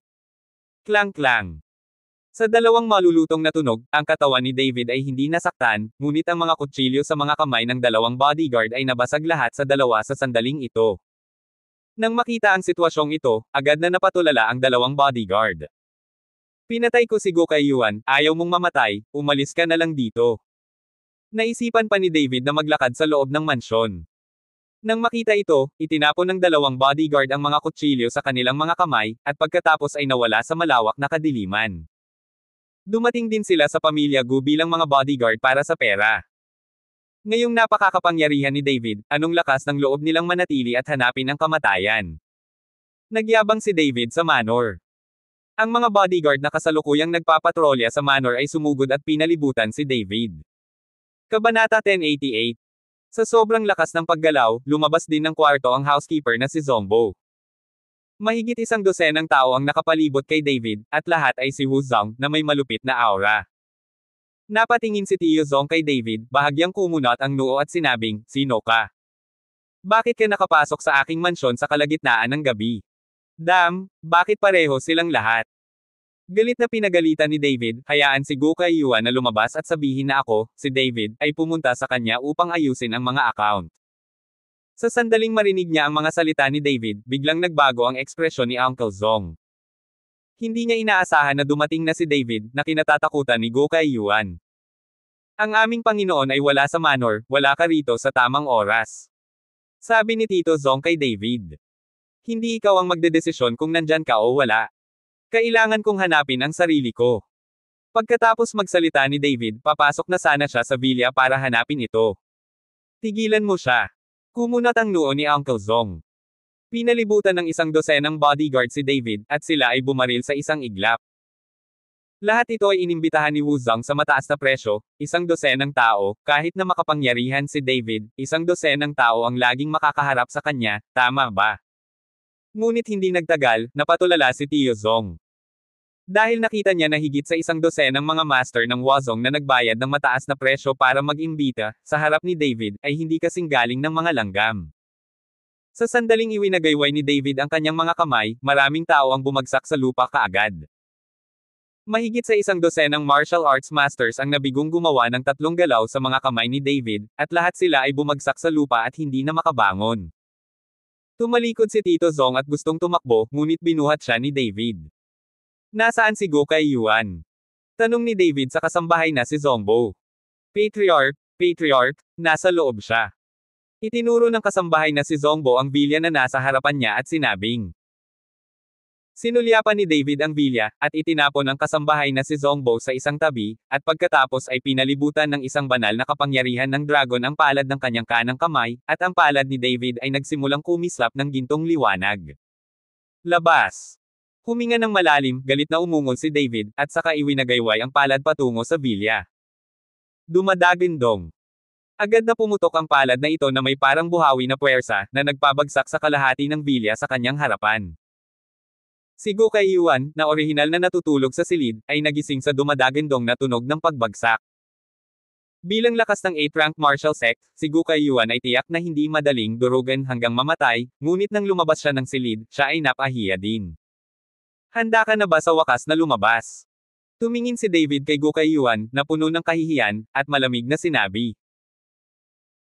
Speaker 1: Klang-klang. Sa dalawang malulutong na tunog, ang katawan ni David ay hindi nasaktan, ngunit ang mga kutsilyo sa mga kamay ng dalawang bodyguard ay nabasag lahat sa dalawa sa sandaling ito. Nang makita ang sitwasyong ito, agad na napatulala ang dalawang bodyguard. Pinatay ko si Gokay Yuan, ayaw mong mamatay, umalis ka na lang dito. Naisipan pa ni David na maglakad sa loob ng mansyon. Nang makita ito, itinapon ng dalawang bodyguard ang mga kutsilyo sa kanilang mga kamay, at pagkatapos ay nawala sa malawak na kadiliman. Dumating din sila sa pamilya Gu bilang mga bodyguard para sa pera. Ngayong napakakapangyarihan ni David, anong lakas ng loob nilang manatili at hanapin ang kamatayan? Nagyabang si David sa manor. Ang mga bodyguard na kasalukuyang nagpapatrolya sa manor ay sumugod at pinalibutan si David. Kabanata 1088 Sa sobrang lakas ng paggalaw, lumabas din ng kwarto ang housekeeper na si Zombo. Mahigit isang dosenang tao ang nakapalibot kay David, at lahat ay si Wu Zong, na may malupit na aura. Napatingin si Tio Zong kay David, bahagyang kumunot ang noo at sinabing, Sino ka? Bakit ka nakapasok sa aking mansyon sa kalagitnaan ng gabi? Dam, bakit pareho silang lahat? Galit na pinagalitan ni David, hayaan si Guka Yuan na lumabas at sabihin na ako, si David, ay pumunta sa kanya upang ayusin ang mga account. Sa sandaling marinig niya ang mga salita ni David, biglang nagbago ang ekspresyon ni Uncle Zong. Hindi niya inaasahan na dumating na si David, na kinatatakutan ni Go Kaiyuan. Ang aming Panginoon ay wala sa manor, wala ka rito sa tamang oras. Sabi ni Tito Zong kay David. Hindi ikaw ang magdedesisyon kung nandyan ka o wala. Kailangan kong hanapin ang sarili ko. Pagkatapos magsalita ni David, papasok na sana siya sa villa para hanapin ito. Tigilan mo siya. Kumunat ang noo ni Uncle Zong. Pinalibutan ng isang dosenang bodyguard si David, at sila ay bumaril sa isang iglap. Lahat ito ay inimbitahan ni Wu Zhang sa mataas na presyo, isang dosenang tao, kahit na makapangyarihan si David, isang dosenang tao ang laging makakaharap sa kanya, tama ba? Ngunit hindi nagtagal, napatulala si Tio Zong. Dahil nakita niya na higit sa isang dosen ng mga master ng Wazong na nagbayad ng mataas na presyo para mag-imbita, sa harap ni David, ay hindi kasing galing ng mga langgam. Sa sandaling iwinagayway ni David ang kanyang mga kamay, maraming tao ang bumagsak sa lupa kaagad. Mahigit sa isang dosen ng martial arts masters ang nabigong gumawa ng tatlong galaw sa mga kamay ni David, at lahat sila ay bumagsak sa lupa at hindi na makabangon. Tumalikod si Tito Zong at gustong tumakbo, ngunit binuhat siya ni David. Nasaan si Gokay Yuan? Tanong ni David sa kasambahay na si Zombo. Patriarch, Patriarch, nasa loob siya. Itinuro ng kasambahay na si Zombo ang bilya na nasa harapan niya at sinabing. Sinulyapan ni David ang bilya, at itinapon ang kasambahay na si Zombo sa isang tabi, at pagkatapos ay pinalibutan ng isang banal na kapangyarihan ng dragon ang palad ng kanyang kanang kamay, at ang palad ni David ay nagsimulang kumislap ng gintong liwanag. Labas! Huminga ng malalim, galit na umungon si David, at saka iwinagayway ang palad patungo sa bilya. dong. Agad na pumutok ang palad na ito na may parang buhawi na puwersa, na nagpabagsak sa kalahati ng bilya sa kanyang harapan. Si Gokay Iwan, na orihinal na natutulog sa silid, ay nagising sa dong na tunog ng pagbagsak. Bilang lakas ng 8 rank martial sect, si Gukay Yuan ay tiyak na hindi madaling durugan hanggang mamatay, ngunit nang lumabas siya ng silid, siya ay napahiya din. Handa ka na ba sa wakas na lumabas? Tumingin si David kay Gokay Yuan, na puno ng kahihiyan, at malamig na sinabi.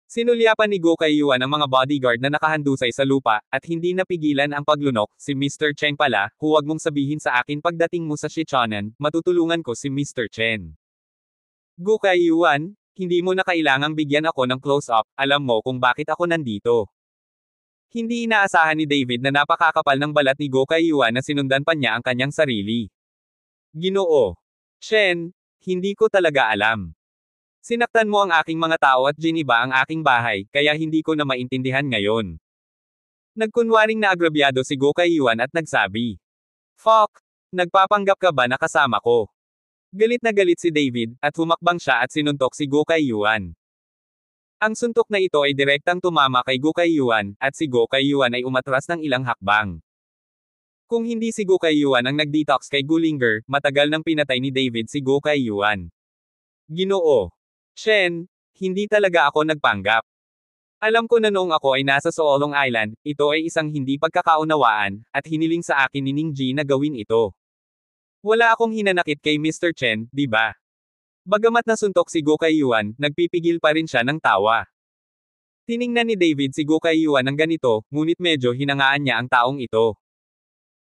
Speaker 1: Sinulyapan ni Gokay Yuan ang mga bodyguard na nakahandusay sa lupa, at hindi napigilan ang paglunok, si Mr. Chen pala, huwag mong sabihin sa akin pagdating mo sa Shichonan, matutulungan ko si Mr. Chen. Gokay Yuan, hindi mo na kailangang bigyan ako ng close-up, alam mo kung bakit ako nandito. Hindi inaasahan ni David na napakakapal ng balat ni Gokay Iwa na sinundan pa niya ang kanyang sarili. Ginoo. Chen, hindi ko talaga alam. Sinaktan mo ang aking mga tao at giniba ang aking bahay, kaya hindi ko na maintindihan ngayon. Nagkunwaring naagrabyado si Gokay Iwan at nagsabi. Fuck! Nagpapanggap ka ba na kasama ko? Galit na galit si David, at humakbang siya at sinuntok si Gokay Yuan. Ang suntok na ito ay direktang tumama kay Gokay Yuan, at si Gokay Yuan ay umatras ng ilang hakbang. Kung hindi si Gokay Yuan ang nag-detox kay Gulinger, matagal nang pinatay ni David si Gokay Yuan. Ginoo. Chen, hindi talaga ako nagpanggap. Alam ko na noong ako ay nasa Soolong Island, ito ay isang hindi pagkakaunawaan, at hiniling sa akin ni Ning Ji na gawin ito. Wala akong hinanakit kay Mr. Chen, di ba? Bagamat nasuntok si Gokay Yuan, nagpipigil pa rin siya ng tawa. Tiningnan ni David si Gokay Yuan ng ganito, ngunit medyo hinangaan niya ang taong ito.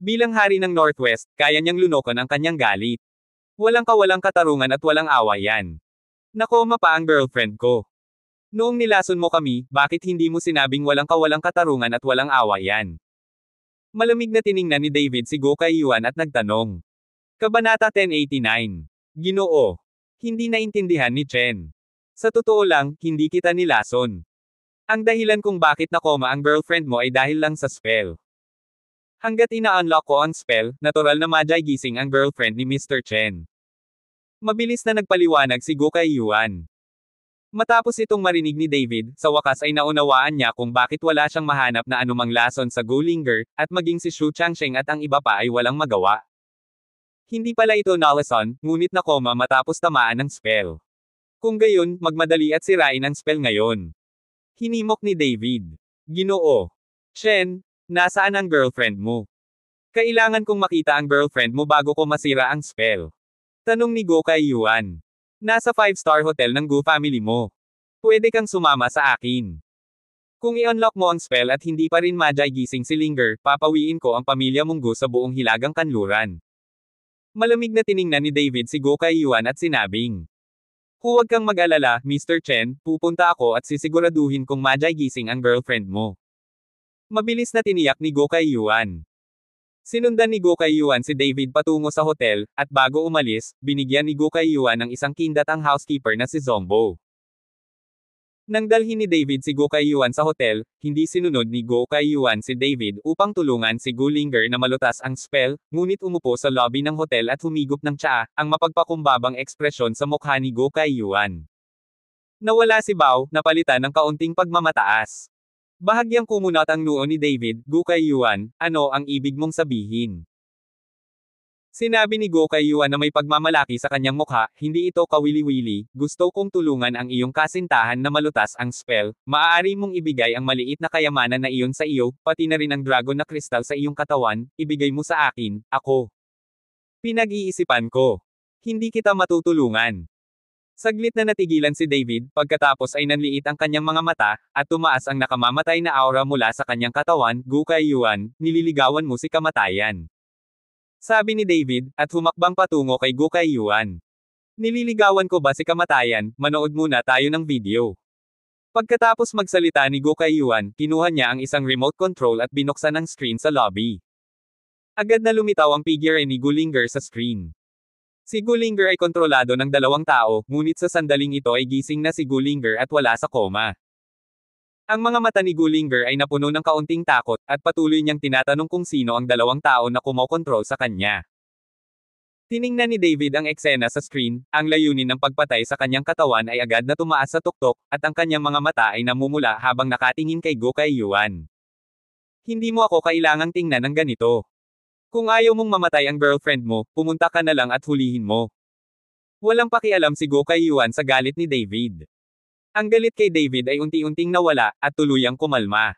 Speaker 1: Bilang hari ng Northwest, kaya niyang lunokan ang kanyang galit. Walang kawalang katarungan at walang awa yan. Nakoma pa ang girlfriend ko. Noong nilason mo kami, bakit hindi mo sinabing walang kawalang katarungan at walang awa yan? Malamig na tiningnan ni David si Gokay Yuan at nagtanong. Kabanata 1089. Ginoo. Hindi naintindihan ni Chen. Sa totoo lang, hindi kita nilason. Ang dahilan kung bakit nakoma ang girlfriend mo ay dahil lang sa spell. Hanggat ina-unlock ko ang spell, natural na majay gising ang girlfriend ni Mr. Chen. Mabilis na nagpaliwanag si Gokay Yuan. Matapos itong marinig ni David, sa wakas ay naunawaan niya kung bakit wala siyang mahanap na anumang lason sa Golinger, at maging si Shu Changsheng at ang iba pa ay walang magawa. Hindi pala ito nalason, ngunit na koma matapos tamaan ng spell. Kung gayon, magmadali at sirain ang spell ngayon. Hinimok ni David. Ginoo. Chen, nasaan ang girlfriend mo? Kailangan kong makita ang girlfriend mo bago ko masira ang spell. Tanong ni Go kay Yuan. Nasa 5-star hotel ng Gu family mo. Pwede kang sumama sa akin. Kung i-unlock mo ang spell at hindi pa rin majay gising si Linger, papawiin ko ang pamilya mong Gu sa buong hilagang kanluran. Malamig na tiningnan ni David si Go kay Yuan at sinabing, Huwag kang mag-alala, Mr. Chen, pupunta ako at sisiguraduhin kong majay gising ang girlfriend mo. Mabilis na tiniyak ni Go kay Yuan. Sinundan ni Go kay Yuan si David patungo sa hotel, at bago umalis, binigyan ni Go kay Yuan ng isang kindat ang housekeeper na si Zombo. Nang dalhin ni David si Go Yuan sa hotel, hindi sinunod ni Go Yuan si David upang tulungan si Gulinger na malutas ang spell, ngunit umupo sa lobby ng hotel at humigop ng tsaa, ang mapagpakumbabang ekspresyon sa mukha ni Go Yuan. Nawala si Bao, napalitan ng kaunting pagmamataas. Bahagyang kumunat ang noo ni David, Go Yuan, ano ang ibig mong sabihin? Sinabi ni Go kay Yuan na may pagmamalaki sa kanyang mukha, hindi ito kawili-wili, gusto kong tulungan ang iyong kasintahan na malutas ang spell, maaari mong ibigay ang maliit na kayamanan na iyon sa iyo, pati na rin ang dragon na kristal sa iyong katawan, ibigay mo sa akin, ako. Pinag-iisipan ko. Hindi kita matutulungan. Saglit na natigilan si David, pagkatapos ay nanliit ang kanyang mga mata, at tumaas ang nakamamatay na aura mula sa kanyang katawan, Gukay Yuan, nililigawan mo si kamatayan. Sabi ni David, at humakbang patungo kay Gukay Yuan. Nililigawan ko ba si kamatayan, manood muna tayo ng video. Pagkatapos magsalita ni Gukay Yuan, kinuha niya ang isang remote control at binuksan ang screen sa lobby. Agad na lumitaw ang figure ni Gulinger sa screen. Si Gulinger ay kontrolado ng dalawang tao, ngunit sa sandaling ito ay gising na si Gulinger at wala sa koma. Ang mga mata ni Gulinger ay napuno ng kaunting takot at patuloy niyang tinatanong kung sino ang dalawang tao na kumokontrol sa kanya. Tiningnan ni David ang eksena sa screen, ang layunin ng pagpatay sa kanyang katawan ay agad na tumaas sa tuktok, at ang kanyang mga mata ay namumula habang nakatingin kay Gokay Yuan. Hindi mo ako kailangang tingnan ng ganito. Kung ayaw mong mamatay ang girlfriend mo, pumunta ka na lang at hulihin mo. Walang pakialam si Gokay Yuan sa galit ni David. Ang galit kay David ay unti-unting nawala, at tuluyang kumalma.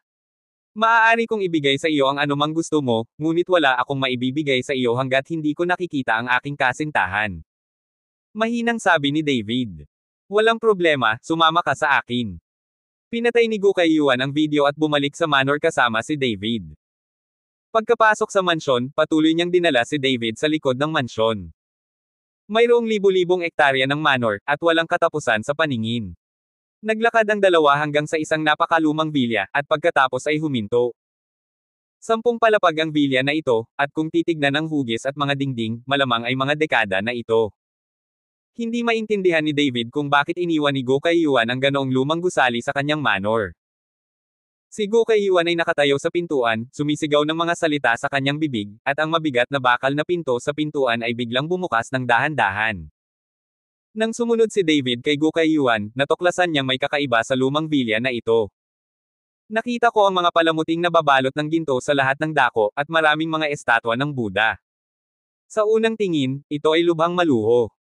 Speaker 1: Maaari kong ibigay sa iyo ang anumang gusto mo, ngunit wala akong maibibigay sa iyo hanggat hindi ko nakikita ang aking kasintahan. Mahinang sabi ni David. Walang problema, sumama ka sa akin. Pinatay ni Gukay Yuan ang video at bumalik sa manor kasama si David. Pagkapasok sa mansyon, patuloy niyang dinala si David sa likod ng mansyon. Mayroong libu-libong ektarya ng manor, at walang katapusan sa paningin. Naglakad ang dalawa hanggang sa isang napakalumang bilya, at pagkatapos ay huminto. Sampung palapag ang bilya na ito, at kung titignan ang hugis at mga dingding, malamang ay mga dekada na ito. Hindi maintindihan ni David kung bakit iniwan ni Gokay Yuan ang ganoong lumang gusali sa kanyang manor. Si Gokay Yuan ay nakatayo sa pintuan, sumisigaw ng mga salita sa kanyang bibig, at ang mabigat na bakal na pinto sa pintuan ay biglang bumukas ng dahan-dahan. Nang sumunod si David kay Gukay Yuan, natuklasan niyang may kakaiba sa lumang bilya na ito. Nakita ko ang mga palamuting na babalot ng ginto sa lahat ng dako, at maraming mga estatwa ng Buddha. Sa unang tingin, ito ay lubhang maluho.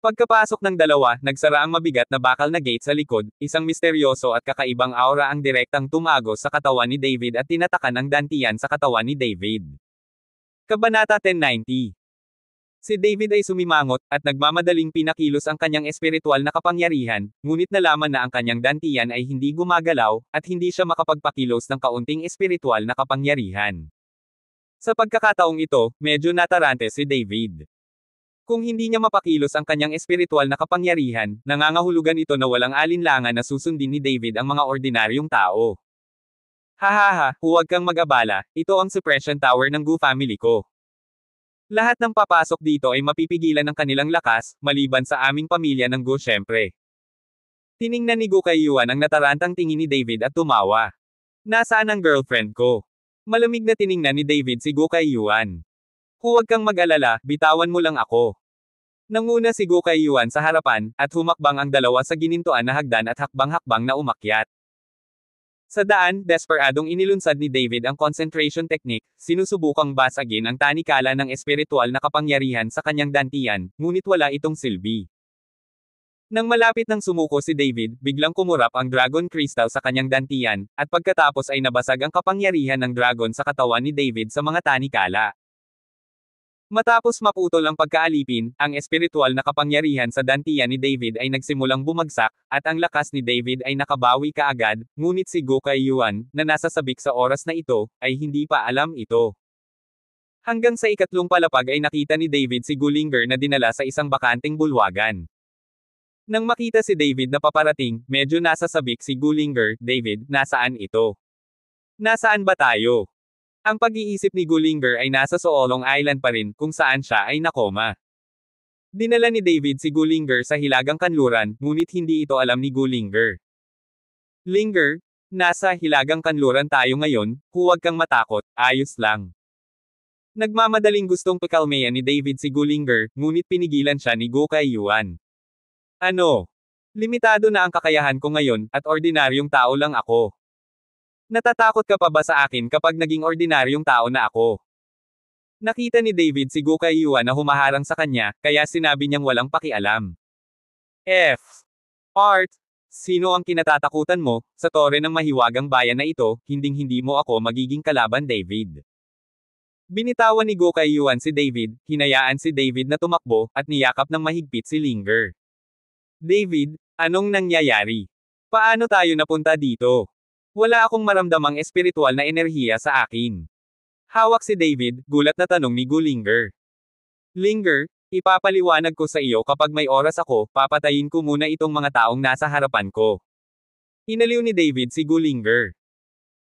Speaker 1: Pagkapasok ng dalawa, nagsara ang mabigat na bakal na gate sa likod, isang misteryoso at kakaibang aura ang direktang tumago sa katawan ni David at tinatakan ang dantian sa katawan ni David. Kabanata 1090 Si David ay sumimangot, at nagmamadaling pinakilos ang kanyang espiritual na kapangyarihan, ngunit nalaman na ang kanyang dantian ay hindi gumagalaw, at hindi siya makapagpakilos ng kaunting espiritual na kapangyarihan. Sa pagkakataong ito, medyo natarante si David. Kung hindi niya mapakilos ang kanyang espiritual na kapangyarihan, nangangahulugan ito na walang alinlangan na susundin ni David ang mga ordinaryong tao. Hahaha, huwag kang mag-abala, ito ang suppression tower ng Gu family ko. Lahat ng papasok dito ay mapipigilan ng kanilang lakas, maliban sa aming pamilya ng Go syempre. Tiningnan ni Go kay Yuan ang natarantang tingin ni David at tumawa. Nasaan ang girlfriend ko? Malamig na tiningnan ni David si Go kay Yuan. Huwag kang mag-alala, bitawan mo lang ako. Nanguna si Go kay Yuan sa harapan, at humakbang ang dalawa sa ginintuan na hagdan at hakbang-hakbang na umakyat. Sa daan, desperadong inilunsad ni David ang concentration technique, sinusubukang basagin ang tanikala ng espiritual na kapangyarihan sa kanyang dantian, ngunit wala itong silbi. Nang malapit ng sumuko si David, biglang kumurap ang dragon crystal sa kanyang dantian, at pagkatapos ay nabasag ang kapangyarihan ng dragon sa katawan ni David sa mga tanikala. Matapos maputol ang pagkaalipin, ang espiritual na kapangyarihan sa Dantian ni David ay nagsimulang bumagsak, at ang lakas ni David ay nakabawi kaagad, ngunit si Gokay Yuan, na nasa sabik sa oras na ito, ay hindi pa alam ito. Hanggang sa ikatlong palapag ay nakita ni David si Gulinger na dinala sa isang bakanting bulwagan. Nang makita si David na paparating, medyo nasa sabik si Gulinger, David, nasaan ito? Nasaan ba tayo? Ang pag-iisip ni Gulinger ay nasa Soolong Island pa rin kung saan siya ay nakoma. Dinala ni David si Gulinger sa hilagang kanluran, ngunit hindi ito alam ni Gulinger. Linger, nasa hilagang kanluran tayo ngayon, huwag kang matakot, ayos lang. Nagmamadaling gustong pakalmeyan ni David si Gulinger, ngunit pinigilan siya ni Gokay Yuan. Ano? Limitado na ang kakayahan ko ngayon, at ordinaryong tao lang ako. Natatakot ka pa ba sa akin kapag naging ordinaryong tao na ako? Nakita ni David si Gukay Yuan na humaharang sa kanya, kaya sinabi niyang walang pakialam. F. Art, sino ang kinatatakutan mo, sa tore ng mahiwagang bayan na ito, hinding-hindi mo ako magiging kalaban David. Binitawan ni Gukay Yuan si David, hinayaan si David na tumakbo, at niyakap ng mahigpit si Linger. David, anong nangyayari? Paano tayo napunta dito? Wala akong maramdamang espiritual na enerhiya sa akin. Hawak si David, gulat na tanong ni Gulinger. Linger, ipapaliwanag ko sa iyo kapag may oras ako, papatayin ko muna itong mga taong nasa harapan ko. Inaliw ni David si Gulinger.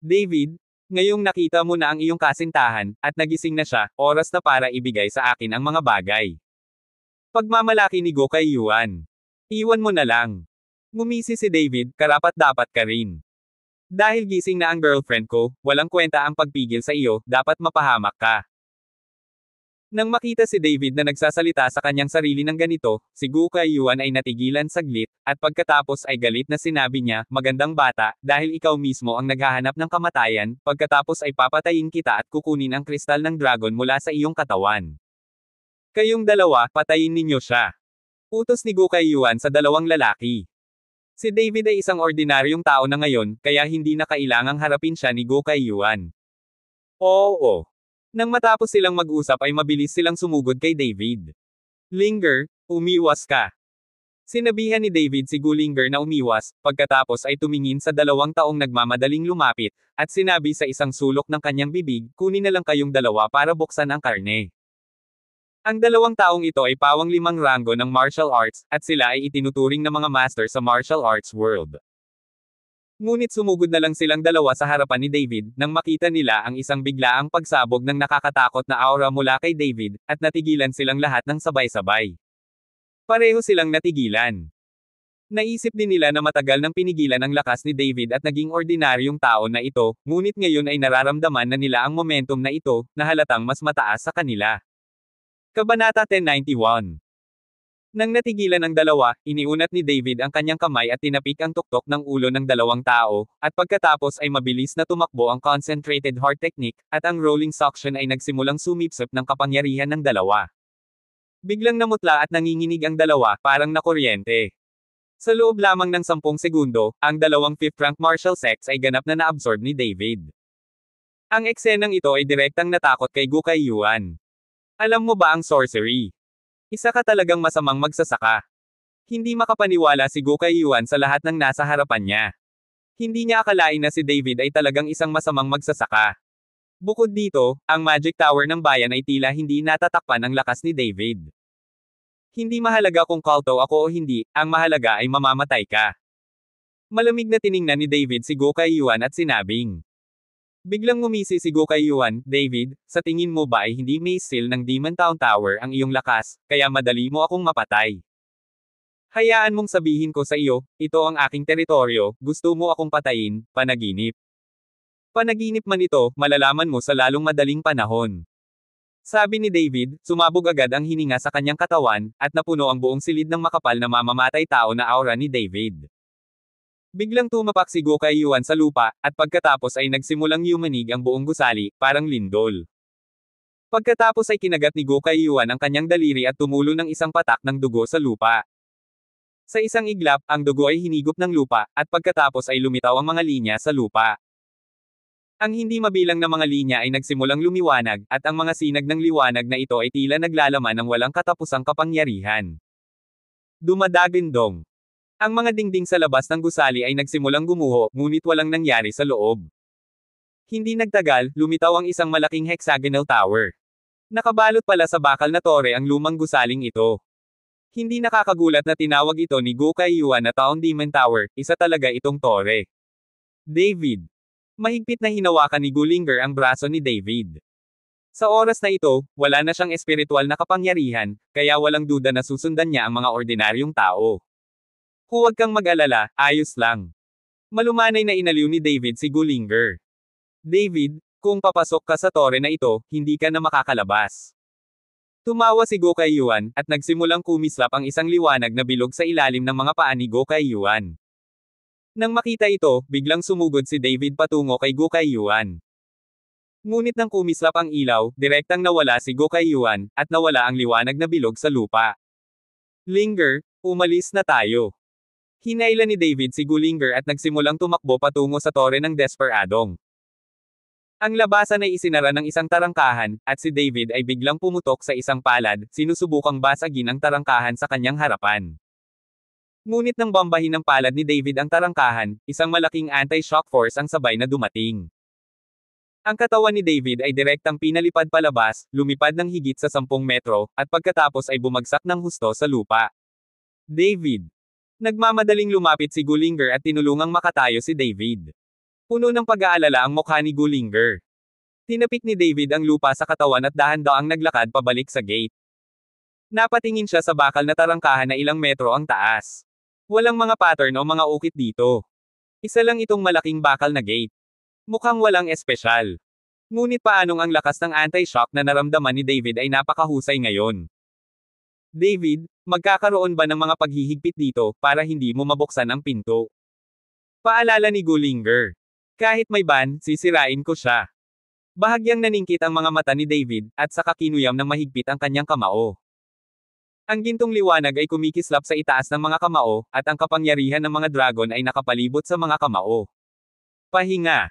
Speaker 1: David, ngayong nakita mo na ang iyong kasintahan, at nagising na siya, oras na para ibigay sa akin ang mga bagay. Pagmamalaki ni Go kay Yuan. Iwan mo na lang. Ngumisi si David, karapat dapat ka rin. Dahil gising na ang girlfriend ko, walang kwenta ang pagpigil sa iyo, dapat mapahamak ka. Nang makita si David na nagsasalita sa kanyang sarili ng ganito, si Guka Yuan ay natigilan saglit, at pagkatapos ay galit na sinabi niya, magandang bata, dahil ikaw mismo ang naghahanap ng kamatayan, pagkatapos ay papatayin kita at kukunin ang kristal ng dragon mula sa iyong katawan. Kayong dalawa, patayin ninyo siya. Utos ni Guka Yuan sa dalawang lalaki. Si David ay isang ordinaryong tao na ngayon, kaya hindi na kailangang harapin siya ni Gokay Yuan. Oo. Nang matapos silang mag-usap ay mabilis silang sumugod kay David. Linger, umiwas ka. Sinabihan ni David si Linger na umiwas, pagkatapos ay tumingin sa dalawang taong nagmamadaling lumapit, at sinabi sa isang sulok ng kanyang bibig, kunin na lang kayong dalawa para buksan ang karne. Ang dalawang taong ito ay pawang limang ranggo ng martial arts, at sila ay itinuturing na mga master sa martial arts world. Ngunit sumugod na lang silang dalawa sa harapan ni David, nang makita nila ang isang biglaang pagsabog ng nakakatakot na aura mula kay David, at natigilan silang lahat ng sabay-sabay. Pareho silang natigilan. Naisip din nila na matagal nang pinigilan ang lakas ni David at naging ordinaryong tao na ito, ngunit ngayon ay nararamdaman na nila ang momentum na ito, na halatang mas mataas sa kanila. Kabanata 1091 Nang natigilan ang dalawa, iniunat ni David ang kanyang kamay at tinapik ang tuktok ng ulo ng dalawang tao, at pagkatapos ay mabilis na tumakbo ang concentrated heart technique, at ang rolling suction ay nagsimulang sumipsip ng kapangyarihan ng dalawa. Biglang namutla at nanginginig ang dalawa, parang nakuryente. Sa loob lamang ng sampung segundo, ang dalawang fifth rank martial sex ay ganap na naabsorb ni David. Ang eksenang ito ay direktang natakot kay Gukay Yuan. Alam mo ba ang sorcery? Isa ka talagang masamang magsasaka. Hindi makapaniwala si Gokai Yuan sa lahat ng nasa harapan niya. Hindi niya akalain na si David ay talagang isang masamang magsasaka. Bukod dito, ang Magic Tower ng bayan ay tila hindi natatakpan ng lakas ni David. Hindi mahalaga kung kalto ako o hindi, ang mahalaga ay mamamatay ka. Malamig na tiningnan ni David si Gokai Yuan at sinabing, Biglang ngumisi si Gokay Yuan, David, sa tingin mo ba ay hindi may seal ng Demon Town Tower ang iyong lakas, kaya madali mo akong mapatay. Hayaan mong sabihin ko sa iyo, ito ang aking teritoryo, gusto mo akong patayin, panaginip. Panaginip man ito, malalaman mo sa lalong madaling panahon. Sabi ni David, sumabog agad ang hininga sa kanyang katawan, at napuno ang buong silid ng makapal na mamamatay tao na aura ni David. Biglang tumapak si Gokay Yuan sa lupa, at pagkatapos ay nagsimulang yumanig ang buong gusali, parang lindol. Pagkatapos ay kinagat ni Gokay Yuan ang kanyang daliri at tumulo ng isang patak ng dugo sa lupa. Sa isang iglap, ang dugo ay hinigop ng lupa, at pagkatapos ay lumitaw ang mga linya sa lupa. Ang hindi mabilang na mga linya ay nagsimulang lumiwanag, at ang mga sinag ng liwanag na ito ay tila naglalaman ng walang katapusang kapangyarihan. Dumadagin dong. Ang mga dingding sa labas ng gusali ay nagsimulang gumuho, ngunit walang nangyari sa loob. Hindi nagtagal, lumitaw ang isang malaking hexagonal tower. Nakabalot pala sa bakal na tore ang lumang gusaling ito. Hindi nakakagulat na tinawag ito ni Gukai Yuan na Town Demon Tower, isa talaga itong tore. David. Mahigpit na hinawakan ni Gulinger ang braso ni David. Sa oras na ito, wala na siyang espiritual na kapangyarihan, kaya walang duda na susundan niya ang mga ordinaryong tao. Huwag kang mag-alala, ayos lang. Malumanay na inaliw ni David si Gulinger. David, kung papasok ka sa tore na ito, hindi ka na makakalabas. Tumawa si Gokai Yuan, at nagsimulang kumislap ang isang liwanag na bilog sa ilalim ng mga paa ni Gokai Yuan. Nang makita ito, biglang sumugod si David patungo kay Gokai Yuan. Ngunit nang kumislap ang ilaw, direktang nawala si Gokai Yuan, at nawala ang liwanag na bilog sa lupa. Linger, umalis na tayo. Hinailan ni David si Gulinger at nagsimulang tumakbo patungo sa tore ng Desperadong. Ang labasan ay isinara ng isang tarangkahan, at si David ay biglang pumutok sa isang palad, sinusubukang basagin ang tarangkahan sa kanyang harapan. Ngunit nang bombahin ng palad ni David ang tarangkahan, isang malaking anti-shock force ang sabay na dumating. Ang katawan ni David ay direktang pinalipad palabas, lumipad ng higit sa 10 metro, at pagkatapos ay bumagsak ng husto sa lupa. David, Nagmamadaling lumapit si Gulinger at tinulungang makatayo si David. Puno ng pag-aalala ang mukha ni Gulinger. Tinapik ni David ang lupa sa katawan at dahan ang naglakad pabalik sa gate. Napatingin siya sa bakal na tarangkahan na ilang metro ang taas. Walang mga pattern o mga ukit dito. Isa lang itong malaking bakal na gate. Mukhang walang espesyal. Ngunit paanong ang lakas ng anti-shock na naramdaman ni David ay napakahusay ngayon. David, magkakaroon ba ng mga paghihigpit dito para hindi mo mabuksan ang pinto? Paalala ni Gulinger. Kahit may ban, sisirain ko siya. Bahagyang naningkit ang mga mata ni David, at saka kinuyam ng mahigpit ang kanyang kamao. Ang gintong liwanag ay kumikislap sa itaas ng mga kamao, at ang kapangyarihan ng mga dragon ay nakapalibot sa mga kamao. Pahinga.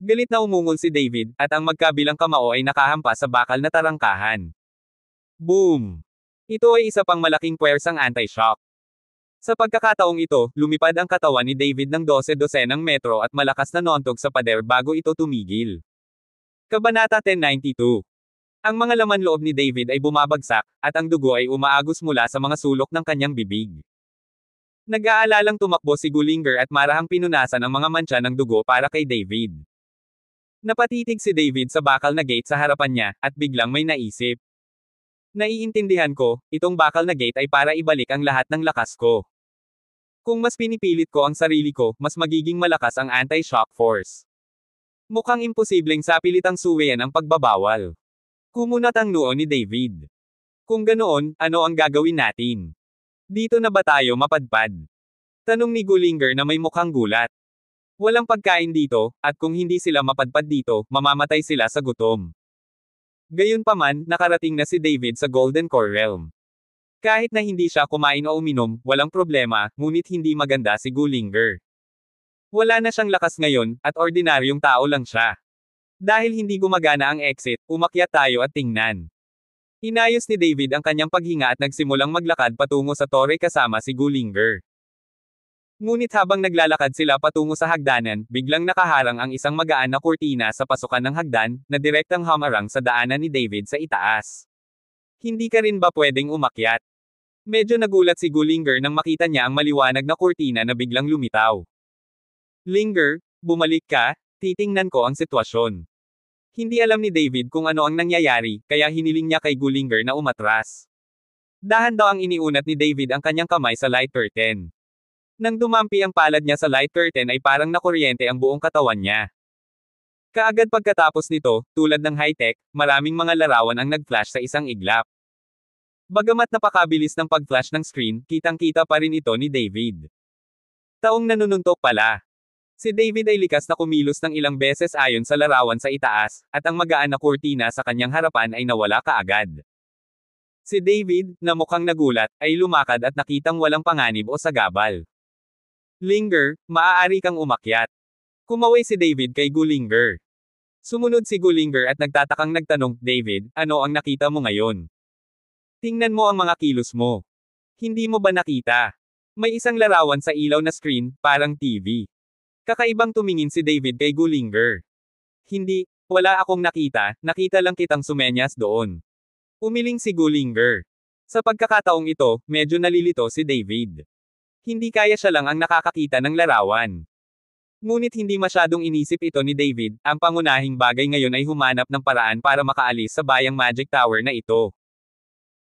Speaker 1: Galit na umungol si David, at ang magkabilang kamao ay nakahampas sa bakal na tarangkahan. Boom! Ito ay isa pang malaking puwersang anti-shock. Sa pagkakataong ito, lumipad ang katawan ni David ng 12-dosenang metro at malakas na nontog sa pader bago ito tumigil. Kabanata 1092 Ang mga laman loob ni David ay bumabagsak, at ang dugo ay umaagos mula sa mga sulok ng kanyang bibig. Nag-aalalang tumakbo si Gulinger at marahang pinunasan ang mga mancha ng dugo para kay David. Napatitig si David sa bakal na gate sa harapan niya, at biglang may naisip. Naiintindihan ko, itong bakal na gate ay para ibalik ang lahat ng lakas ko. Kung mas pinipilit ko ang sarili ko, mas magiging malakas ang anti-shock force. Mukhang imposibleng sa pilitang suwian ang pagbabawal. Kumunat ang noo ni David. Kung ganoon, ano ang gagawin natin? Dito na ba tayo mapadpad? Tanong ni Gulinger na may mukhang gulat. Walang pagkain dito, at kung hindi sila mapadpad dito, mamamatay sila sa gutom. Gayunpaman, nakarating na si David sa Golden Core Realm. Kahit na hindi siya kumain o uminom, walang problema, ngunit hindi maganda si Gulinger. Wala na siyang lakas ngayon, at ordinaryong tao lang siya. Dahil hindi gumagana ang exit, umakyat tayo at tingnan. Inayos ni David ang kanyang paghinga at nagsimulang maglakad patungo sa tore kasama si Gulinger. Ngunit habang naglalakad sila patungo sa hagdanan, biglang nakaharang ang isang magaan na kurtina sa pasukan ng hagdan, na direktang hamarang sa daanan ni David sa itaas. Hindi ka rin ba pwedeng umakyat? Medyo nagulat si Gulinger nang makita niya ang maliwanag na kurtina na biglang lumitaw. Linger, bumalik ka, titingnan ko ang sitwasyon. Hindi alam ni David kung ano ang nangyayari, kaya hiniling niya kay Gulinger na umatras. Dahan daw ang iniunat ni David ang kanyang kamay sa light curtain. Nang dumampi ang palad niya sa light curtain ay parang nakuryente ang buong katawan niya. Kaagad pagkatapos nito, tulad ng high-tech, maraming mga larawan ang nag-flash sa isang iglap. Bagamat napakabilis ng pag-flash ng screen, kitang-kita pa rin ito ni David. Taong nanununtok pala. Si David ay likas na kumilos ng ilang beses ayon sa larawan sa itaas, at ang magaan na kurtina sa kanyang harapan ay nawala kaagad. Si David, na mukhang nagulat, ay lumakad at nakitang walang panganib o sagabal. Linger, maaari kang umakyat. Kumaway si David kay Gulinger. Sumunod si Gulinger at nagtatakang nagtanong, David, ano ang nakita mo ngayon? Tingnan mo ang mga kilos mo. Hindi mo ba nakita? May isang larawan sa ilaw na screen, parang TV. Kakaibang tumingin si David kay Gulinger. Hindi, wala akong nakita, nakita lang kitang sumenyas doon. Umiling si Gulinger. Sa pagkakataong ito, medyo nalilito si David. Hindi kaya siya lang ang nakakakita ng larawan. Ngunit hindi masyadong inisip ito ni David, ang pangunahing bagay ngayon ay humanap ng paraan para makaalis sa bayang Magic Tower na ito.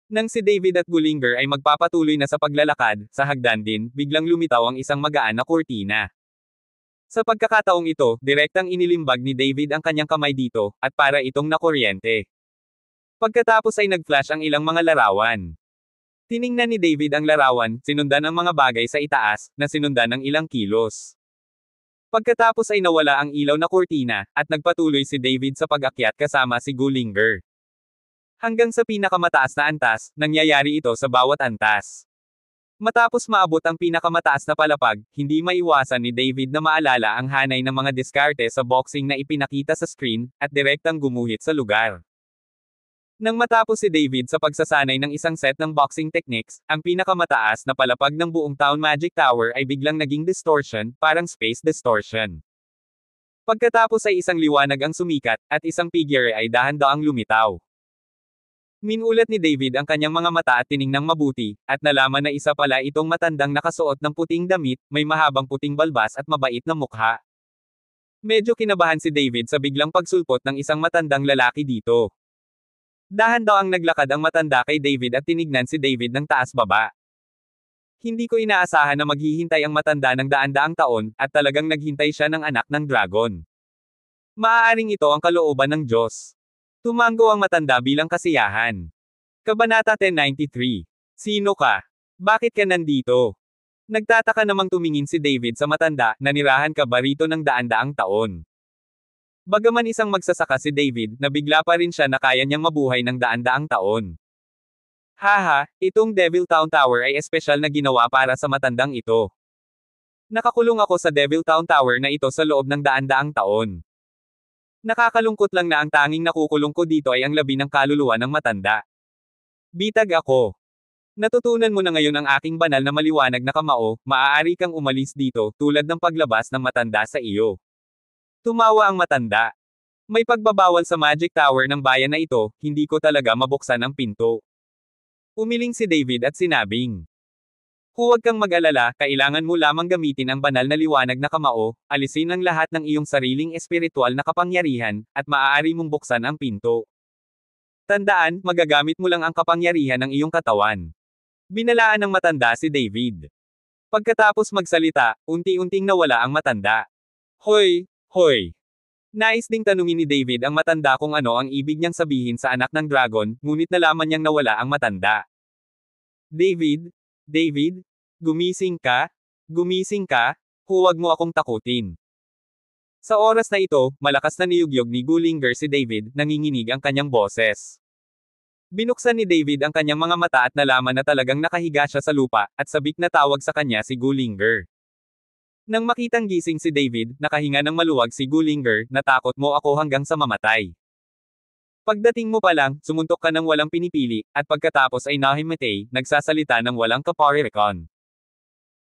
Speaker 1: Nang si David at Gulinger ay magpapatuloy na sa paglalakad, sa hagdan din, biglang lumitaw ang isang magaan na kurtina. Sa pagkakataong ito, direktang inilimbag ni David ang kanyang kamay dito, at para itong nakuryente. Pagkatapos ay nag-flash ang ilang mga larawan. Tiningnan ni David ang larawan, sinundan ang mga bagay sa itaas, na sinundan ng ilang kilos. Pagkatapos ay nawala ang ilaw na kurtina, at nagpatuloy si David sa pag-akyat kasama si Gulinger. Hanggang sa pinakamataas na antas, nangyayari ito sa bawat antas. Matapos maabot ang pinakamataas na palapag, hindi maiwasan ni David na maalala ang hanay ng mga diskarte sa boxing na ipinakita sa screen, at direktang gumuhit sa lugar. Nang matapos si David sa pagsasanay ng isang set ng boxing techniques, ang pinakamataas na palapag ng buong Town Magic Tower ay biglang naging distortion, parang space distortion. Pagkatapos ay isang liwanag ang sumikat, at isang figure ay dahan-daang lumitaw. Minulat ni David ang kanyang mga mata at tiningnang mabuti, at nalaman na isa pala itong matandang nakasuot ng puting damit, may mahabang puting balbas at mabait na mukha. Medyo kinabahan si David sa biglang pagsulpot ng isang matandang lalaki dito. Dahan-daw ang naglakad ang matanda kay David at tinignan si David ng taas-baba. Hindi ko inaasahan na maghihintay ang matanda ng daan-daang taon, at talagang naghintay siya ng anak ng dragon. Maaaring ito ang kalooban ng Diyos. Tumango ang matanda bilang kasiyahan. Kabanata 1093. Sino ka? Bakit ka nandito? Nagtataka namang tumingin si David sa matanda, nanirahan ka ba rito ng daan-daang taon? Bagaman isang magsasaka si David, nabigla pa rin siya na kaya niyang mabuhay ng daan-daang taon. Haha, itong Devil Town Tower ay espesyal na ginawa para sa matandang ito. Nakakulong ako sa Devil Town Tower na ito sa loob ng daan-daang taon. Nakakalungkot lang na ang tanging nakukulong ko dito ay ang labi ng kaluluwa ng matanda. Bitag ako. Natutunan mo na ngayon ang aking banal na maliwanag na kamao, maaari kang umalis dito, tulad ng paglabas ng matanda sa iyo. Tumawa ang matanda. May pagbabawal sa Magic Tower ng bayan na ito, hindi ko talaga mabuksan ang pinto. Umiling si David at sinabing, Huwag kang mag-alala, kailangan mo lamang gamitin ang banal na liwanag na kamao, alisin ang lahat ng iyong sariling espiritual na kapangyarihan, at maaari mong buksan ang pinto. Tandaan, magagamit mo lang ang kapangyarihan ng iyong katawan. Binalaan ng matanda si David. Pagkatapos magsalita, unti-unting nawala ang matanda. Hoy, Hoy! Nais ding tanungin ni David ang matanda kung ano ang ibig niyang sabihin sa anak ng dragon, ngunit nalaman niyang nawala ang matanda. David, David, gumising ka, gumising ka, huwag mo akong takutin. Sa oras na ito, malakas na niyugyog ni Gulinger si David, nanginginig ang kanyang boses. Binuksan ni David ang kanyang mga mata at nalaman na talagang nakahiga siya sa lupa, at sabik na tawag sa kanya si Gulinger. Nang makitang gising si David, nakahinga ng maluwag si Gulinger, natakot mo ako hanggang sa mamatay. Pagdating mo pa lang, sumuntok ka ng walang pinipili, at pagkatapos ay nahimatay, nagsasalita ng walang kaparirikon.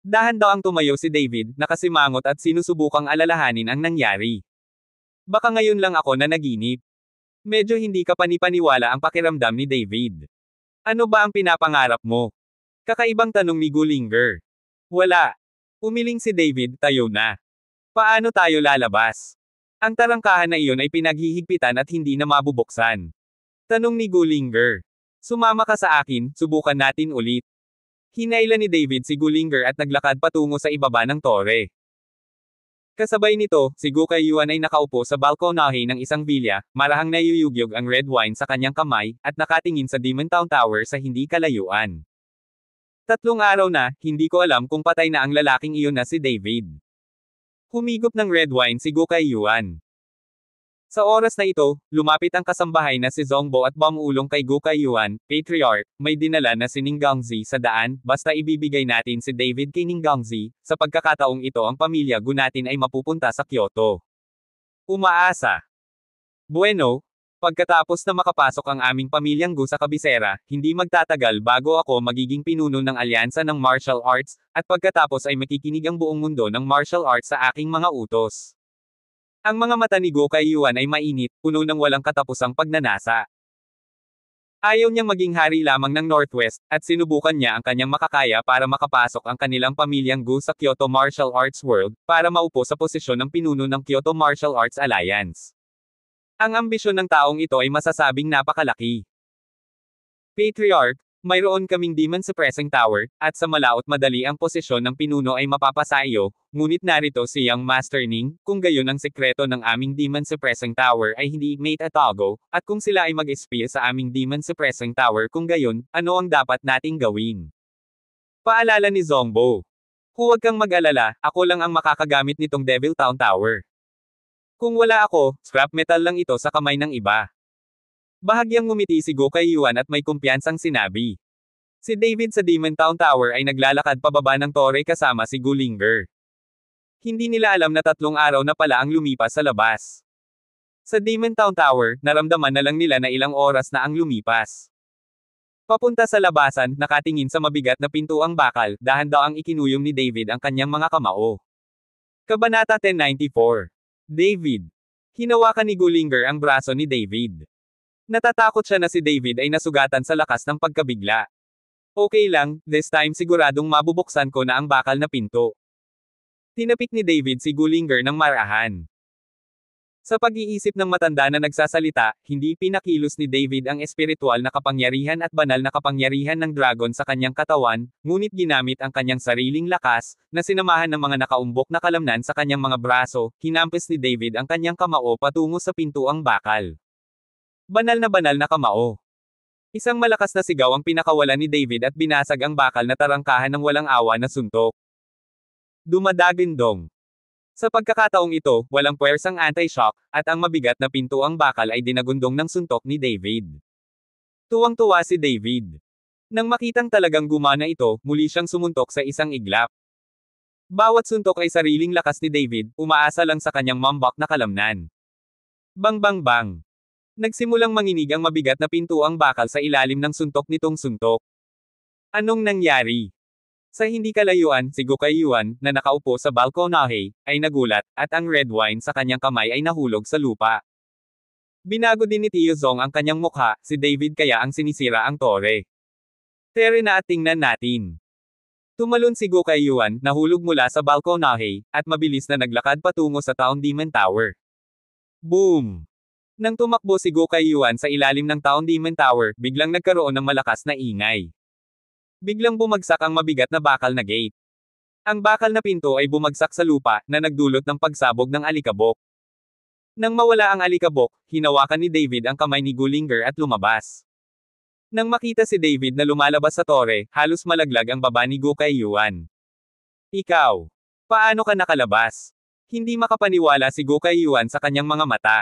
Speaker 1: Dahan daw ang tumayo si David, nakasimangot at sinusubukang alalahanin ang nangyari. Baka ngayon lang ako na naginip. Medyo hindi ka panipaniwala ang pakiramdam ni David. Ano ba ang pinapangarap mo? Kakaibang tanong ni Gulinger. Wala, Umiling si David, tayo na. Paano tayo lalabas? Ang tarangkahan na iyon ay pinaghihigpitan at hindi na mabubuksan. Tanong ni Gulinger. Sumama ka sa akin, subukan natin ulit. Hinailan ni David si Gulinger at naglakad patungo sa ibaba ng tore. Kasabay nito, si Yuan ay nakaupo sa balkonahe ng isang bilya, marahang nayuyugyog ang red wine sa kanyang kamay, at nakatingin sa Demon Town Tower sa hindi kalayuan. Tatlong araw na, hindi ko alam kung patay na ang lalaking iyon na si David. Humigop ng red wine si Gokay Yuan. Sa oras na ito, lumapit ang kasambahay na si Zongbo at bamulong kay Gokay Yuan, Patriarch, may dinala na si Ninggangzi sa daan, basta ibibigay natin si David kay Ninggangzi, sa pagkakataong ito ang pamilya gu natin ay mapupunta sa Kyoto. Umaasa. Bueno, Pagkatapos na makapasok ang aming pamilyang Gu sa kabisera, hindi magtatagal bago ako magiging pinuno ng alyansa ng martial arts, at pagkatapos ay makikinig ang buong mundo ng martial arts sa aking mga utos. Ang mga mata ni Go kay Yuan ay mainit, puno ng walang katapusang pagnanasa. Ayaw niyang maging hari lamang ng Northwest, at sinubukan niya ang kanyang makakaya para makapasok ang kanilang pamilyang Gu sa Kyoto Martial Arts World, para maupo sa posisyon ng pinuno ng Kyoto Martial Arts Alliance. Ang ambisyon ng taong ito ay masasabing napakalaki. Patriarch, mayroon kaming demon suppressing tower, at sa malaot madali ang posisyon ng pinuno ay mapapasa ngunit narito si Young Master Ning, kung gayon ang sekreto ng aming demon suppressing tower ay hindi ignite at togo, at kung sila ay mag-espia sa aming demon suppressing tower kung gayon, ano ang dapat nating gawin? Paalala ni Zombo. Huwag kang mag-alala, ako lang ang makakagamit nitong Devil Town Tower. Kung wala ako, scrap metal lang ito sa kamay ng iba. Bahagyang ngumiti si Go kay Yuan at may kumpiyansang sinabi. Si David sa Demon Town Tower ay naglalakad pababa ng tore kasama si Gulinger. Hindi nila alam na tatlong araw na pala ang lumipas sa labas. Sa Demon Town Tower, naramdaman na lang nila na ilang oras na ang lumipas. Papunta sa labasan, nakatingin sa mabigat na pintuang bakal, dahan daw ang ikinuyom ni David ang kanyang mga kamao. Kabanata 1094 David. Hinawakan ni Gulinger ang braso ni David. Natatakot siya na si David ay nasugatan sa lakas ng pagkabigla. Okay lang, this time siguradong mabubuksan ko na ang bakal na pinto. Tinapik ni David si Gulinger ng marahan. Sa pag-iisip ng matanda na nagsasalita, hindi pinakilos ni David ang espiritual na kapangyarihan at banal na kapangyarihan ng dragon sa kanyang katawan, ngunit ginamit ang kanyang sariling lakas, na sinamahan ng mga nakaumbok na kalamnan sa kanyang mga braso, hinampes ni David ang kanyang kamao patungo sa pintuang bakal. Banal na banal na kamao. Isang malakas na sigaw ang pinakawalan ni David at binasag ang bakal na tarangkahan ng walang awa na suntok. Dumadagin dong. Sa pagkakataong ito, walang puwersang anti-shock, at ang mabigat na pinto ang bakal ay dinagundong ng suntok ni David. Tuwang-tuwa si David. Nang makitang talagang gumana ito, muli siyang sumuntok sa isang iglap. Bawat suntok ay sariling lakas ni David, umaasa lang sa kanyang mambak na kalamnan. Bang bang bang. Nagsimulang manginig ang mabigat na pinto bakal sa ilalim ng suntok nitong suntok. Anong nangyari? Sa hindi kalayuan, si Gokaiwan, na nakaupo sa balkonahe, ay nagulat, at ang red wine sa kanyang kamay ay nahulog sa lupa. Binago din ni Tio Zong ang kanyang mukha, si David kaya ang sinisira ang tore. Tere na at tingnan natin. Tumalon si Gokaiwan, nahulog mula sa balkonahe, at mabilis na naglakad patungo sa Town Demon Tower. Boom! Nang tumakbo si Gokaiwan sa ilalim ng Town Demon Tower, biglang nagkaroon ng malakas na ingay. Biglang bumagsak ang mabigat na bakal na gate. Ang bakal na pinto ay bumagsak sa lupa, na nagdulot ng pagsabog ng alikabok. Nang mawala ang alikabok, hinawakan ni David ang kamay ni Gulinger at lumabas. Nang makita si David na lumalabas sa tore, halos malaglag ang baba ni Gu Gokaiuan. Ikaw! Paano ka nakalabas? Hindi makapaniwala si Gu Gokaiuan sa kanyang mga mata.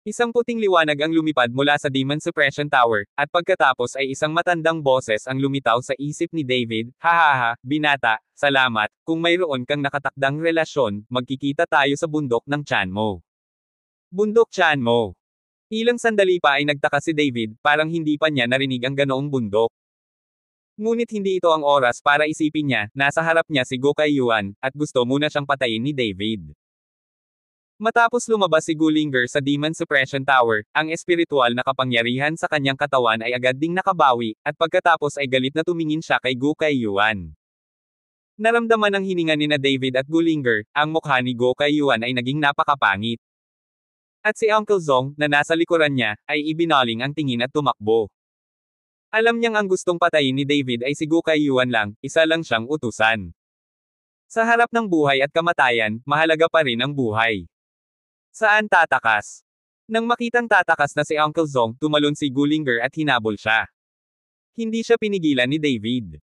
Speaker 1: Isang puting liwanag ang lumipad mula sa Demon Suppression Tower, at pagkatapos ay isang matandang boses ang lumitaw sa isip ni David, Hahaha, binata, salamat, kung mayroon kang nakatakdang relasyon, magkikita tayo sa bundok ng Chanmo. Bundok Chanmo. Ilang sandali pa ay nagtaka si David, parang hindi pa niya narinig ang ganoong bundok. Ngunit hindi ito ang oras para isipin niya, nasa harap niya si Gokay Yuan, at gusto muna siyang patayin ni David. Matapos lumabas si Gulinger sa Demon Suppression Tower, ang espiritual na kapangyarihan sa kanyang katawan ay agad ding nakabawi, at pagkatapos ay galit na tumingin siya kay Gu Kaiyuan. Naramdaman ng hininga ni na David at Gulinger, ang mukha ni Go Kaiyuan ay naging napakapangit. At si Uncle Zong, na nasa likuran niya, ay ibinaling ang tingin at tumakbo. Alam niyang ang gustong patayin ni David ay si Gu Kaiyuan lang, isa lang siyang utusan. Sa harap ng buhay at kamatayan, mahalaga pa rin ang buhay. Saan tatakas? Nang makitang tatakas na si Uncle Zong, tumalon si Gulinger at hinabol siya. Hindi siya pinigilan ni David.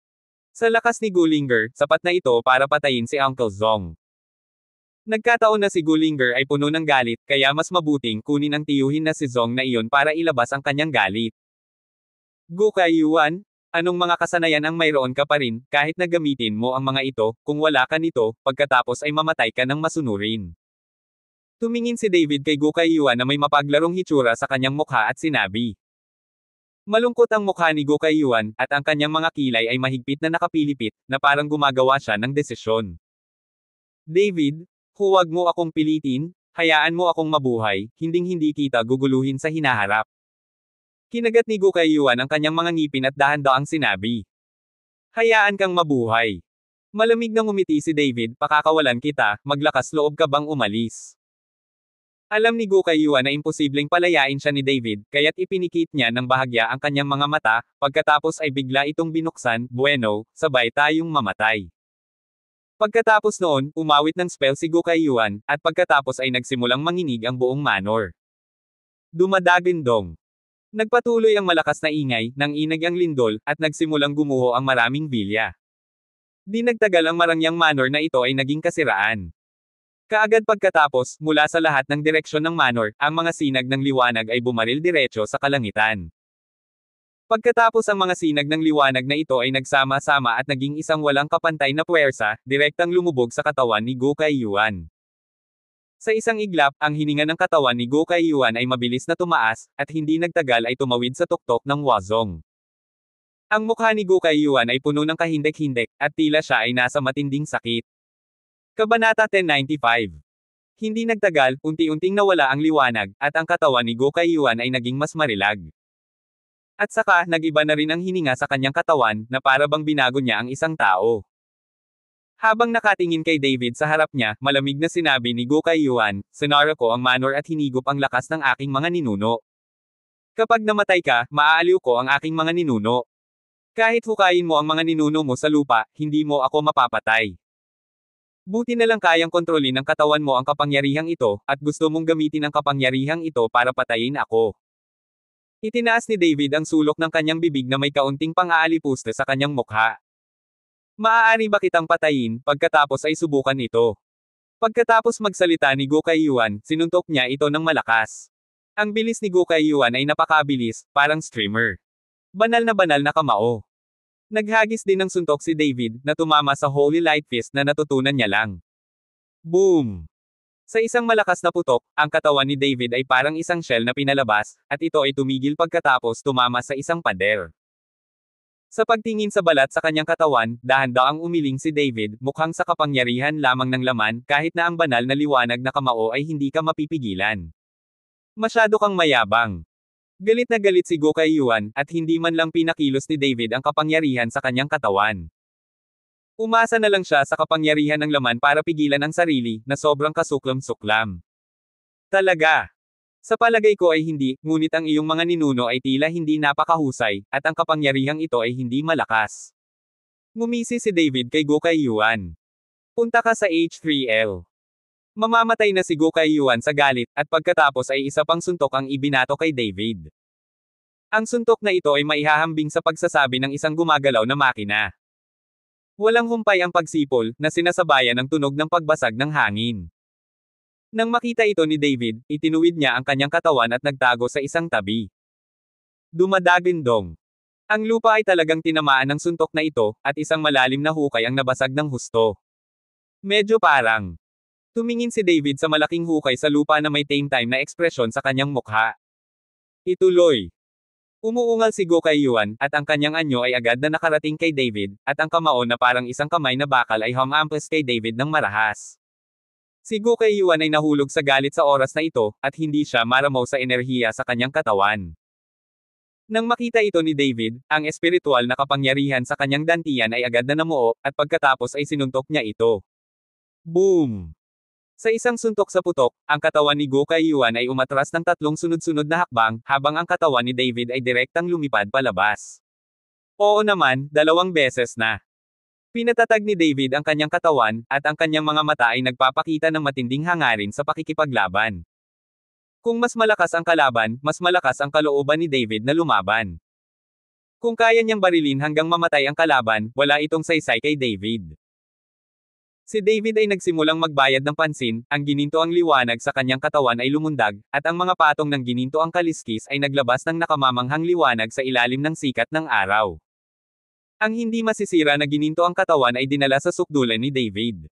Speaker 1: Sa lakas ni Gulinger, sapat na ito para patayin si Uncle Zong. Nagkataon na si Gulinger ay puno ng galit, kaya mas mabuting kunin ang tiyuhin na si Zong na iyon para ilabas ang kanyang galit. Gukayuan, anong mga kasanayan ang mayroon ka pa rin, kahit na gamitin mo ang mga ito, kung wala ka nito, pagkatapos ay mamatay ka ng masunurin. Tumingin si David kay Gukay Yuan na may mapaglarong hitsura sa kanyang mukha at sinabi. Malungkot ang mukha ni Gokay Yuan, at ang kanyang mga kilay ay mahigpit na nakapilipit, na parang gumagawa siya ng desisyon. David, huwag mo akong pilitin, hayaan mo akong mabuhay, hinding-hindi kita guguluhin sa hinaharap. Kinagat ni Gokay Yuan ang kanyang mga ngipin at dahan-daang sinabi. Hayaan kang mabuhay. Malamig na umiti si David, pakakawalan kita, maglakas loob ka bang umalis. Alam ni Gukaiwa na imposibleng palayain siya ni David, kaya't ipinikit niya ng bahagya ang kanyang mga mata, pagkatapos ay bigla itong binuksan, bueno, sabay tayong mamatay. Pagkatapos noon, umawit ng spell si Yuan, at pagkatapos ay nagsimulang manginig ang buong manor. Dumadagin dong. Nagpatuloy ang malakas na ingay, nang inag ang lindol, at nagsimulang gumuho ang maraming bilya. Di nagtagal ang marangyang manor na ito ay naging kasiraan. Kaagad pagkatapos, mula sa lahat ng direksyon ng manor, ang mga sinag ng liwanag ay bumaril diretso sa kalangitan. Pagkatapos ang mga sinag ng liwanag na ito ay nagsama-sama at naging isang walang kapantay na puwersa, direktang lumubog sa katawan ni Gokai Yuan. Sa isang iglap, ang hininga ng katawan ni Gokai Yuan ay mabilis na tumaas, at hindi nagtagal ay tumawid sa tuktok ng Wazong. Ang mukha ni Gokai Yuan ay puno ng kahindek-hindek, at tila siya ay nasa matinding sakit. Kabanata 1095 Hindi nagtagal, unti-unting nawala ang liwanag, at ang katawan ni Gokay Iwan ay naging mas marilag. At saka, nagiba na rin ang hininga sa kanyang katawan, na para bang binago niya ang isang tao. Habang nakatingin kay David sa harap niya, malamig na sinabi ni Gokay Iwan, sinara ko ang manor at hinigop ang lakas ng aking mga ninuno. Kapag namatay ka, maaaliw ko ang aking mga ninuno. Kahit hukayin mo ang mga ninuno mo sa lupa, hindi mo ako mapapatay. Buti na lang kayang kontrolin ng katawan mo ang kapangyarihang ito, at gusto mong gamitin ang kapangyarihang ito para patayin ako. Itinaas ni David ang sulok ng kanyang bibig na may kaunting pang-aalipusta sa kanyang mukha. Maaari ba kitang patayin, pagkatapos ay subukan ito? Pagkatapos magsalita ni Gokaiwan, sinuntok niya ito ng malakas. Ang bilis ni Gokaiwan ay napakabilis, parang streamer. Banal na banal na kamao. Naghagis din ng suntok si David, na tumama sa Holy Light Fist na natutunan niya lang. Boom! Sa isang malakas na putok, ang katawan ni David ay parang isang shell na pinalabas, at ito ay tumigil pagkatapos tumama sa isang pader. Sa pagtingin sa balat sa kanyang katawan, dahan-daang umiling si David, mukhang sa kapangyarihan lamang ng laman, kahit na ang banal na liwanag na kamao ay hindi ka mapipigilan. Masyado kang mayabang. Galit na galit si Gokay Yuan, at hindi man lang pinakilos ni David ang kapangyarihan sa kanyang katawan. Umasa na lang siya sa kapangyarihan ng laman para pigilan ang sarili, na sobrang kasuklam-suklam. Talaga. Sa palagay ko ay hindi, ngunit ang iyong mga ninuno ay tila hindi napakahusay, at ang kapangyarihang ito ay hindi malakas. Ngumisi si David kay Gokay Yuan. Punta ka sa H3L. Mamamatay na si Gokay Yuan sa galit, at pagkatapos ay isa pang suntok ang ibinato kay David. Ang suntok na ito ay maihahambing sa pagsasabi ng isang gumagalaw na makina. Walang humpay ang pagsipol, na sinasabayan ng tunog ng pagbasag ng hangin. Nang makita ito ni David, itinuwid niya ang kanyang katawan at nagtago sa isang tabi. Dumadagin dong. Ang lupa ay talagang tinamaan ng suntok na ito, at isang malalim na hukay ang nabasag ng husto. Medyo parang, Tumingin si David sa malaking hukay sa lupa na may tame-time na ekspresyon sa kanyang mukha. Ituloy. Umuungal si Gokayuan, at ang kanyang anyo ay agad na nakarating kay David, at ang kamao na parang isang kamay na bakal ay humampas kay David ng marahas. Si Gokayuan ay nahulog sa galit sa oras na ito, at hindi siya maramaw sa enerhiya sa kanyang katawan. Nang makita ito ni David, ang espiritual na kapangyarihan sa kanyang dantian ay agad na namuo, at pagkatapos ay sinuntok niya ito. Boom! Sa isang suntok sa putok, ang katawan ni Go Kaiyuan ay umatras ng tatlong sunod-sunod na hakbang, habang ang katawan ni David ay direktang lumipad palabas. Oo naman, dalawang beses na. Pinatatag ni David ang kanyang katawan, at ang kanyang mga mata ay nagpapakita ng matinding hangarin sa pakikipaglaban. Kung mas malakas ang kalaban, mas malakas ang kalooban ni David na lumaban. Kung kaya niyang barilin hanggang mamatay ang kalaban, wala itong saysay kay David. Si David ay nagsimulang magbayad ng pansin, ang gininto ang liwanag sa kanyang katawan ay lumundag, at ang mga patong ng gininto ang kaliskis ay naglabas ng nakamamanghang liwanag sa ilalim ng sikat ng araw. Ang hindi masisira na gininto ang katawan ay dinala sa sukdulan ni David.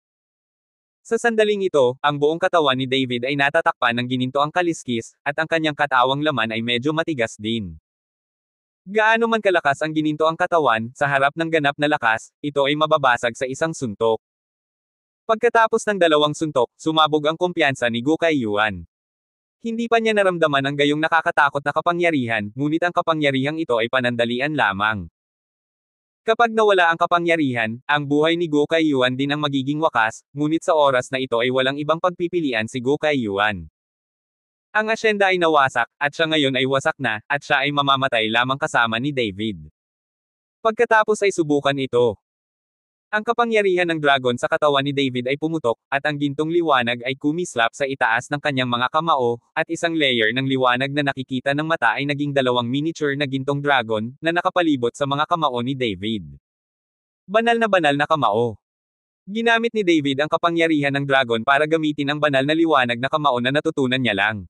Speaker 1: Sa sandaling ito, ang buong katawan ni David ay natatakpan ng gininto ang kaliskis, at ang kanyang katawang laman ay medyo matigas din. Gaano man kalakas ang gininto ang katawan, sa harap ng ganap na lakas, ito ay mababasag sa isang suntok. Pagkatapos ng dalawang suntok, sumabog ang kumpiyansa ni Gokay Yuan. Hindi pa niya naramdaman ang gayong nakakatakot na kapangyarihan, ngunit ang kapangyarihang ito ay panandalian lamang. Kapag nawala ang kapangyarihan, ang buhay ni Gokay Yuan din ang magiging wakas, ngunit sa oras na ito ay walang ibang pagpipilian si Gokay Yuan. Ang asyenda ay nawasak, at siya ngayon ay wasak na, at siya ay mamamatay lamang kasama ni David. Pagkatapos ay subukan ito. Ang kapangyarihan ng dragon sa katawan ni David ay pumutok, at ang gintong liwanag ay kumislap sa itaas ng kanyang mga kamao, at isang layer ng liwanag na nakikita ng mata ay naging dalawang miniature na gintong dragon, na nakapalibot sa mga kamao ni David. Banal na banal na kamao. Ginamit ni David ang kapangyarihan ng dragon para gamitin ang banal na liwanag na kamao na natutunan niya lang.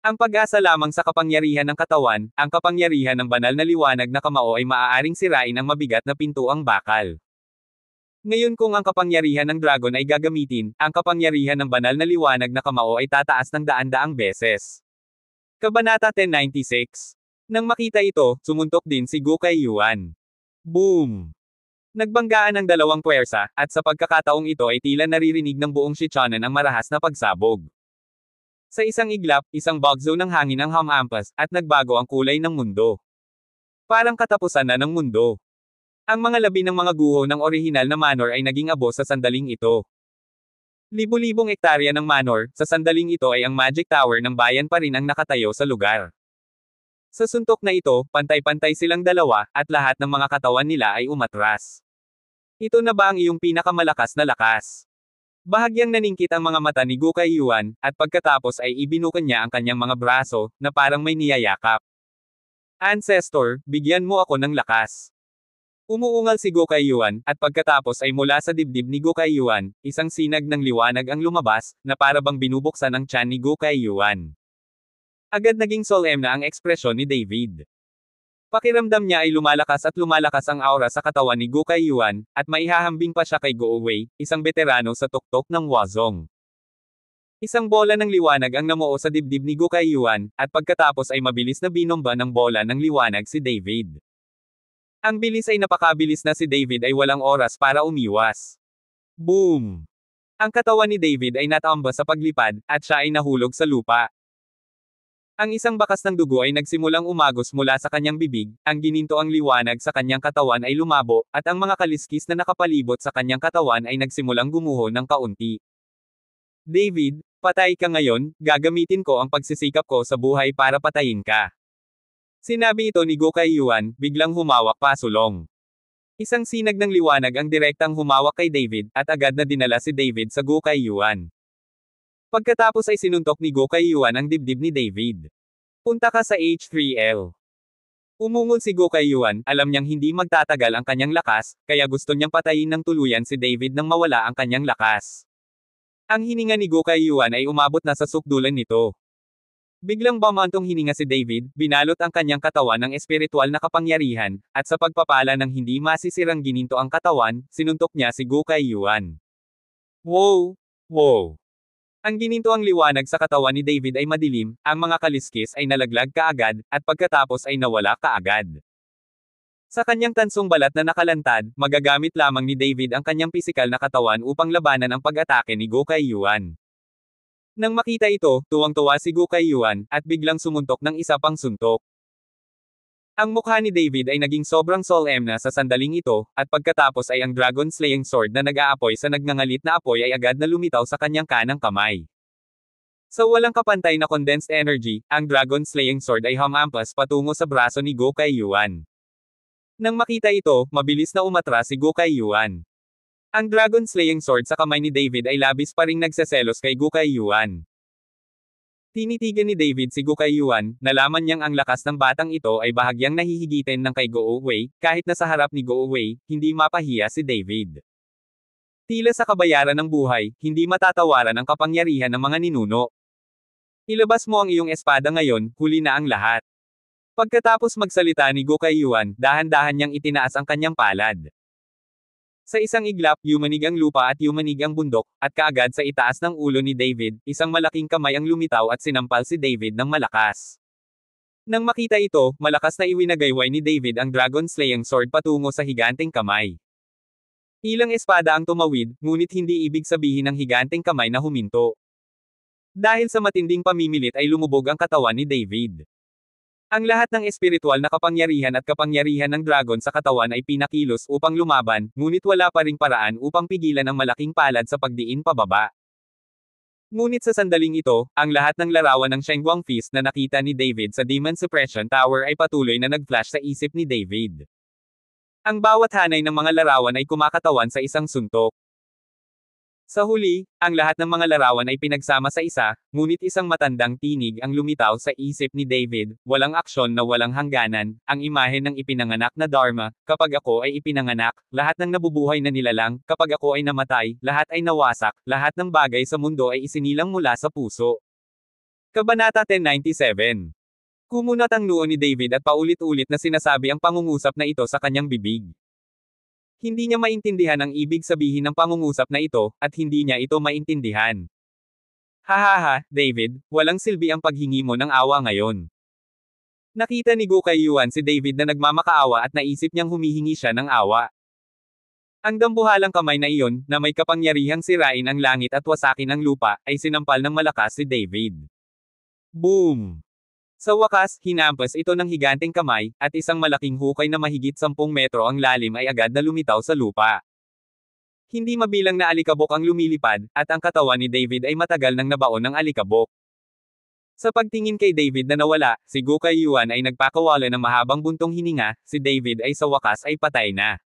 Speaker 1: Ang pag-asa lamang sa kapangyarihan ng katawan, ang kapangyarihan ng banal na liwanag na kamao ay maaaring sirain ang mabigat na pintuang bakal. Ngayon kung ang kapangyarihan ng dragon ay gagamitin, ang kapangyarihan ng banal na liwanag na kamao ay tataas ng daan-daang beses. Kabanata 1096. Nang makita ito, sumuntok din si Gokay Yuan. Boom! Nagbanggaan ang dalawang puwersa, at sa pagkakataong ito ay tila naririnig ng buong Shichanan ang marahas na pagsabog. Sa isang iglap, isang bagzo ng hangin ang hamampas, at nagbago ang kulay ng mundo. Parang katapusan na ng mundo. Ang mga labi ng mga guho ng orihinal na manor ay naging abo sa sandaling ito. libu libong ektarya ng manor, sa sandaling ito ay ang Magic Tower ng bayan pa rin ang nakatayo sa lugar. Sa suntok na ito, pantay-pantay silang dalawa, at lahat ng mga katawan nila ay umatras. Ito na ba ang iyong pinakamalakas na lakas? Bahagyang naningkit ang mga mata ni Guka Yuan, at pagkatapos ay ibinukan niya ang kanyang mga braso, na parang may niyayakap. Ancestor, bigyan mo ako ng lakas. Umuungal si Gokaiuan, at pagkatapos ay mula sa dibdib ni Gokaiuan, isang sinag ng liwanag ang lumabas, na para bang binubuksan ang tiyan ni Gokaiuan. Agad naging solemn na ang ekspresyon ni David. Pakiramdam niya ay lumalakas at lumalakas ang aura sa katawan ni Gokaiuan, at maihahambing pa siya kay Go Goowei, isang veterano sa tuktok ng Wazong. Isang bola ng liwanag ang namuo sa dibdib ni Gokaiuan, at pagkatapos ay mabilis na binomba ng bola ng liwanag si David. Ang bilis ay napakabilis na si David ay walang oras para umiwas. Boom! Ang katawan ni David ay natamba sa paglipad, at siya ay nahulog sa lupa. Ang isang bakas ng dugo ay nagsimulang umagos mula sa kanyang bibig, ang gininto ang liwanag sa kanyang katawan ay lumabo, at ang mga kaliskis na nakapalibot sa kanyang katawan ay nagsimulang gumuho ng kaunti. David, patay ka ngayon, gagamitin ko ang pagsisikap ko sa buhay para patayin ka. Sinabi ito ni Gokay Yuan, biglang humawak pa sulong. Isang sinag ng liwanag ang direktang humawak kay David, at agad na dinala si David sa Gokay Yuan. Pagkatapos ay sinuntok ni Gokay Yuan ang dibdib ni David. Punta ka sa H3L. Umungol si Gokay Yuan, alam niyang hindi magtatagal ang kanyang lakas, kaya gusto niyang patayin ng tuluyan si David nang mawala ang kanyang lakas. Ang hininga ni Gokay Yuan ay umabot na sa sukdulan nito. Biglang bamantong hininga si David, binalot ang kanyang katawan ng espiritual na kapangyarihan, at sa pagpapala ng hindi masisirang gininto ang katawan, sinuntok niya si Gukay Yuan. Wow! Wow! Ang gininto ang liwanag sa katawan ni David ay madilim, ang mga kaliskis ay nalaglag kaagad, at pagkatapos ay nawala kaagad. Sa kanyang tansong balat na nakalantad, magagamit lamang ni David ang kanyang pisikal na katawan upang labanan ang pag-atake ni Gokay Yuan. Nang makita ito, tuwang-tuwa si Gu kay Yuan, at biglang sumuntok ng isa pang suntok. Ang mukha ni David ay naging sobrang solemn na sa sandaling ito, at pagkatapos ay ang dragon slaying sword na nag-aapoy sa nagngangalit na apoy ay agad na lumitaw sa kanyang kanang kamay. Sa walang kapantay na condensed energy, ang dragon slaying sword ay hamampas patungo sa braso ni Gu kay Yuan. Nang makita ito, mabilis na umatra si Gu kay Yuan. Ang Dragon Slaying Sword sa kamay ni David ay labis pa ring nagseselos kay Gukai Yuan. Tinitigan ni David si Gukai Yuan, nalaman niyang ang lakas ng batang ito ay bahagyang nahihigitin ng kay Go Wei, kahit na sa harap ni Go Wei, hindi mapahiya si David. Tila sa kabayaran ng buhay, hindi matatawaran ang kapangyarihan ng mga ninuno. Ilabas mo ang iyong espada ngayon, huli na ang lahat. Pagkatapos magsalita ni Gokayuan, dahan-dahan niyang itinaas ang kanyang palad. Sa isang iglap, yumanig ang lupa at yumanig ang bundok, at kaagad sa itaas ng ulo ni David, isang malaking kamay ang lumitaw at sinampal si David ng malakas. Nang makita ito, malakas na iwinagayway ni David ang dragon slaying sword patungo sa higanteng kamay. Ilang espada ang tumawid, ngunit hindi ibig sabihin ng higanteng kamay na huminto. Dahil sa matinding pamimilit ay lumubog ang katawan ni David. Ang lahat ng espiritual na kapangyarihan at kapangyarihan ng dragon sa katawan ay pinakilos upang lumaban, ngunit wala pa ring paraan upang pigilan ang malaking palad sa pagdiin pababa. Ngunit sa sandaling ito, ang lahat ng larawan ng Shengguang Fist na nakita ni David sa Demon Suppression Tower ay patuloy na nag-flash sa isip ni David. Ang bawat hanay ng mga larawan ay kumakatawan sa isang suntok. Sa huli, ang lahat ng mga larawan ay pinagsama sa isa, ngunit isang matandang tinig ang lumitaw sa isip ni David, walang aksyon na walang hangganan, ang imahe ng ipinanganak na Dharma, kapag ako ay ipinanganak, lahat ng nabubuhay na nilalang, kapag ako ay namatay, lahat ay nawasak, lahat ng bagay sa mundo ay isinilang mula sa puso. Kabanata 1097 Kumunat ang noo ni David at paulit-ulit na sinasabi ang pangungusap na ito sa kanyang bibig. Hindi niya maintindihan ang ibig sabihin ng pangungusap na ito, at hindi niya ito maintindihan. Hahaha, David, walang silbi ang paghingi mo ng awa ngayon. Nakita ni Gokay Yuan si David na nagmamakaawa at naisip niyang humihingi siya ng awa. Ang dambuhalang kamay na iyon, na may kapangyarihang sirain ang langit at wasakin ang lupa, ay sinampal ng malakas si David. Boom! Sa wakas, hinampas ito ng higanteng kamay, at isang malaking hukay na mahigit 10 metro ang lalim ay agad na lumitaw sa lupa. Hindi mabilang na alikabok ang lumilipad, at ang katawan ni David ay matagal nang nabaon ng alikabok. Sa pagtingin kay David na nawala, si Gukay Yuan ay nagpakawala ng mahabang buntong hininga, si David ay sa wakas ay patay na.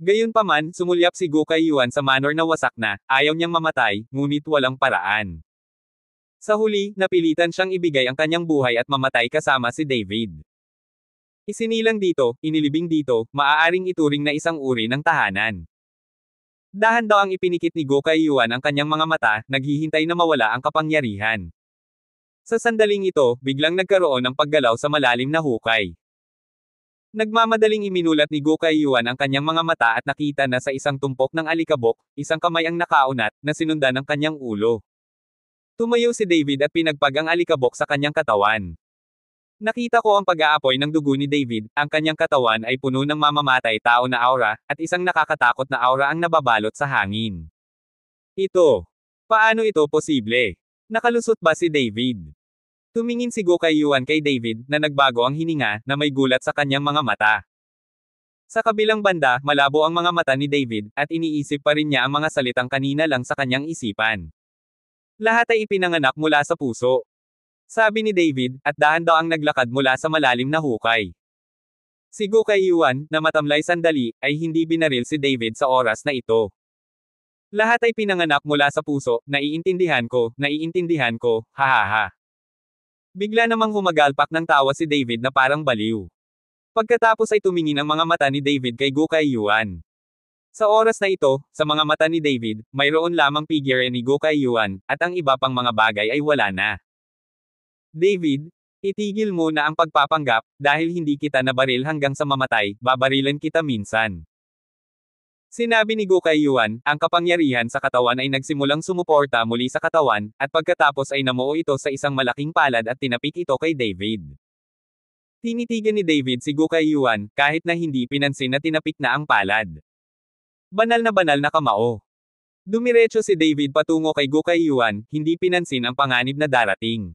Speaker 1: Gayunpaman, sumulyap si Gukay Yuan sa manor na wasak na, ayaw niyang mamatay, ngunit walang paraan. Sa huli, napilitan siyang ibigay ang kanyang buhay at mamatay kasama si David. Isinilang dito, inilibing dito, maaaring ituring na isang uri ng tahanan. Dahan daw ang ipinikit ni Go kay Yuan ang kanyang mga mata, naghihintay na mawala ang kapangyarihan. Sa sandaling ito, biglang nagkaroon ng paggalaw sa malalim na hukay. Nagmamadaling iminulat ni Go kay Yuan ang kanyang mga mata at nakita na sa isang tumpok ng alikabok, isang kamay ang nakaunat, na sinundan ng kanyang ulo. Tumayo si David at pinagpag ang alikabok sa kanyang katawan. Nakita ko ang pag-aapoy ng dugo ni David, ang kanyang katawan ay puno ng mamamatay tao na aura, at isang nakakatakot na aura ang nababalot sa hangin. Ito. Paano ito posible? Nakalusot ba si David? Tumingin si Gokay Yuan kay David, na nagbago ang hininga, na may gulat sa kanyang mga mata. Sa kabilang banda, malabo ang mga mata ni David, at iniisip pa rin niya ang mga salitang kanina lang sa kanyang isipan. Lahat ay ipinanganak mula sa puso. Sabi ni David, at dahan daw ang naglakad mula sa malalim na hukay. Si Gukay Iwan, na matamlay sandali, ay hindi binaril si David sa oras na ito. Lahat ay pinanganak mula sa puso, naiintindihan ko, naiintindihan ko, hahaha. Bigla namang humagalpak ng tawa si David na parang baliw. Pagkatapos ay tumingin ang mga mata ni David kay Gukay Yuan. Sa oras na ito, sa mga mata ni David, mayroon lamang figure ni Gokayuan, at ang iba pang mga bagay ay wala na. David, itigil mo na ang pagpapanggap, dahil hindi kita nabaril hanggang sa mamatay, babarilan kita minsan. Sinabi ni Gokayuan, ang kapangyarihan sa katawan ay nagsimulang sumuporta muli sa katawan, at pagkatapos ay namuo ito sa isang malaking palad at tinapik ito kay David. Tinitigan ni David si Gokayuan, kahit na hindi pinansin na tinapik na ang palad. Banal na banal na kamao. Dumiretso si David patungo kay Gukay Yuan, hindi pinansin ang panganib na darating.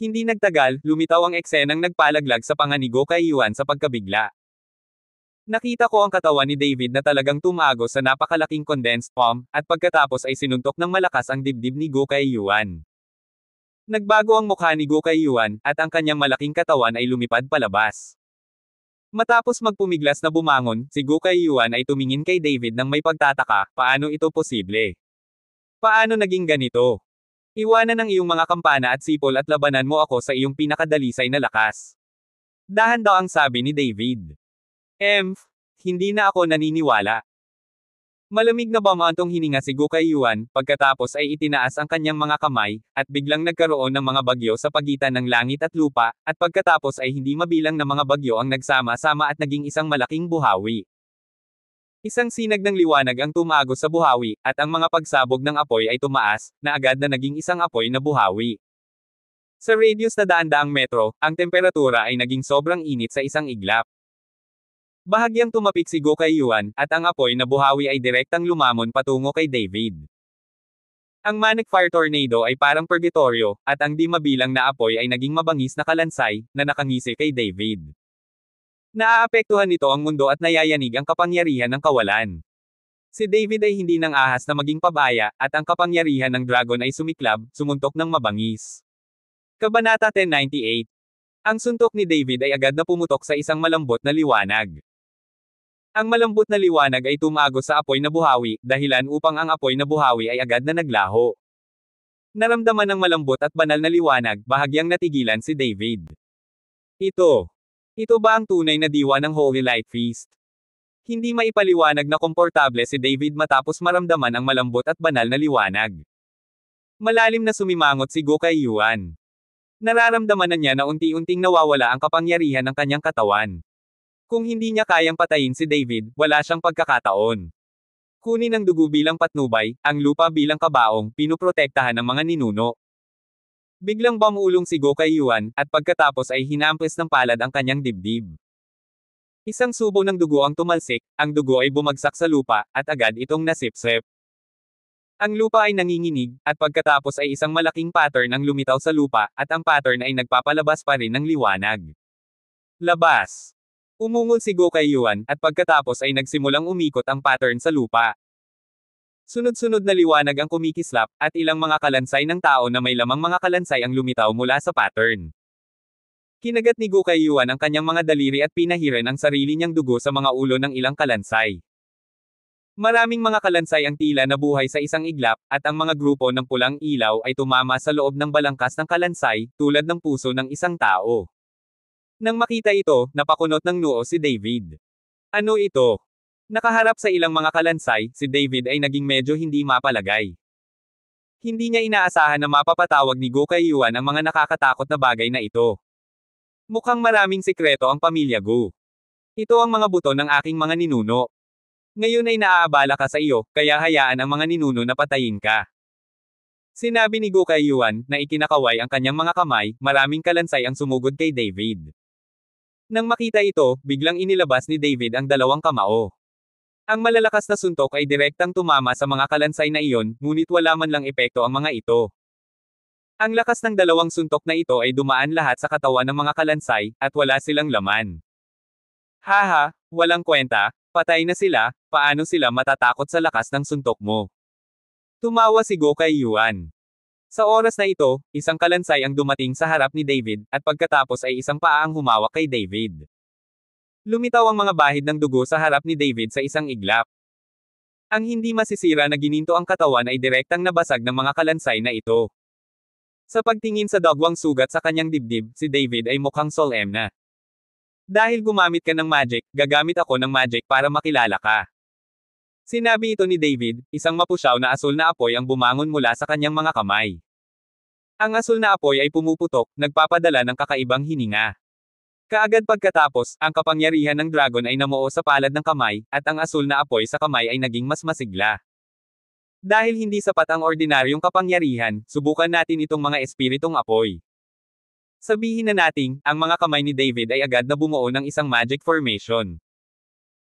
Speaker 1: Hindi nagtagal, lumitaw ang eksenang nagpalaglag sa panganigo kay Yuan sa pagkabigla. Nakita ko ang katawan ni David na talagang tumago sa napakalaking condensed palm, at pagkatapos ay sinuntok ng malakas ang dibdib ni Gokay Yuan. Nagbago ang mukha ni Gokay Yuan, at ang kanyang malaking katawan ay lumipad palabas. Matapos magpumiglas na bumangon, si Gukay Yuan ay tumingin kay David ng may pagtataka, paano ito posible? Paano naging ganito? Iwanan ang iyong mga kampana at sipol at labanan mo ako sa iyong pinakadalisay na lakas. Dahan daw ang sabi ni David. Emph, hindi na ako naniniwala. Malamig na bamantong hininga si Gukay Yuan, pagkatapos ay itinaas ang kanyang mga kamay, at biglang nagkaroon ng mga bagyo sa pagitan ng langit at lupa, at pagkatapos ay hindi mabilang na mga bagyo ang nagsama-sama at naging isang malaking buhawi. Isang sinag ng liwanag ang tumago sa buhawi, at ang mga pagsabog ng apoy ay tumaas, na agad na naging isang apoy na buhawi. Sa radius na daan-daang metro, ang temperatura ay naging sobrang init sa isang iglap. Bahagyang tumapik si Go kay Yuan, at ang apoy na buhawi ay direktang lumamon patungo kay David. Ang Manic Fire Tornado ay parang purgatorio, at ang di mabilang na apoy ay naging mabangis na kalansay, na nakangisi kay David. Naaapektuhan nito ang mundo at nayayanig ang kapangyarihan ng kawalan. Si David ay hindi nang ahas na maging pabaya, at ang kapangyarihan ng dragon ay sumiklab, sumuntok ng mabangis. Kabanata 1098 Ang suntok ni David ay agad na pumutok sa isang malambot na liwanag. Ang malambot na liwanag ay tumago sa apoy na buhawi, dahilan upang ang apoy na buhawi ay agad na naglaho. Naramdaman ng malambot at banal na liwanag, bahagyang natigilan si David. Ito. Ito ba ang tunay na diwa ng Holy Light Feast? Hindi maipaliwanag na komportable si David matapos maramdaman ang malambot at banal na liwanag. Malalim na sumimangot si Gokay Yuan. Nararamdaman na niya na unti-unting nawawala ang kapangyarihan ng kanyang katawan. Kung hindi niya kayang patayin si David, wala siyang pagkakataon. Kunin ang dugo bilang patnubay, ang lupa bilang kabaong, pinuprotektahan ng mga ninuno. Biglang bamulong si Go kay Yuan, at pagkatapos ay hinampes ng palad ang kanyang dibdib. Isang subo ng dugo ang tumalsik, ang dugo ay bumagsak sa lupa, at agad itong nasipsip. Ang lupa ay nanginginig, at pagkatapos ay isang malaking pattern ang lumitaw sa lupa, at ang pattern ay nagpapalabas pa rin ng liwanag. Labas! Umungol si Go kay Yuan, at pagkatapos ay nagsimulang umikot ang pattern sa lupa. Sunod-sunod na liwanag ang kumikislap, at ilang mga kalansay ng tao na may lamang mga kalansay ang lumitaw mula sa pattern. Kinagat ni Go kay Yuan ang kanyang mga daliri at pinahiran ang sarili niyang dugo sa mga ulo ng ilang kalansay. Maraming mga kalansay ang tila na buhay sa isang iglap, at ang mga grupo ng pulang ilaw ay tumama sa loob ng balangkas ng kalansay, tulad ng puso ng isang tao. Nang makita ito, napakunot ng noo si David. Ano ito? Nakaharap sa ilang mga kalansay, si David ay naging medyo hindi mapalagay. Hindi niya inaasahan na mapapatawag ni Go kay Yuan ang mga nakakatakot na bagay na ito. Mukhang maraming sikreto ang pamilya Go. Ito ang mga buto ng aking mga ninuno. Ngayon ay naaabala ka sa iyo, kaya hayaan ang mga ninuno na patayin ka. Sinabi ni Go kay Yuan na ikinakaway ang kanyang mga kamay, maraming kalansay ang sumugod kay David. Nang makita ito, biglang inilabas ni David ang dalawang kamao. Ang malalakas na suntok ay direktang tumama sa mga kalansay na iyon, ngunit wala man lang epekto ang mga ito. Ang lakas ng dalawang suntok na ito ay dumaan lahat sa katawan ng mga kalansay, at wala silang laman. Haha, walang kwenta, patay na sila, paano sila matatakot sa lakas ng suntok mo? Tumawa si Gokay Yuan. Sa oras na ito, isang kalansay ang dumating sa harap ni David, at pagkatapos ay isang paa ang humawak kay David. Lumitaw ang mga bahid ng dugo sa harap ni David sa isang iglap. Ang hindi masisira na gininto ang katawan ay direktang nabasag ng mga kalansay na ito. Sa pagtingin sa dagwang sugat sa kanyang dibdib, si David ay mukhang solemn na. Dahil gumamit ka ng magic, gagamit ako ng magic para makilala ka. Sinabi ito ni David, isang mapusyaw na asul na apoy ang bumangon mula sa kanyang mga kamay. Ang asul na apoy ay pumuputok, nagpapadala ng kakaibang hininga. Kaagad pagkatapos, ang kapangyarihan ng dragon ay namuo sa palad ng kamay, at ang asul na apoy sa kamay ay naging mas masigla. Dahil hindi sapat ang ordinaryong kapangyarihan, subukan natin itong mga espiritong apoy. Sabihin na nating, ang mga kamay ni David ay agad na bumuo ng isang magic formation.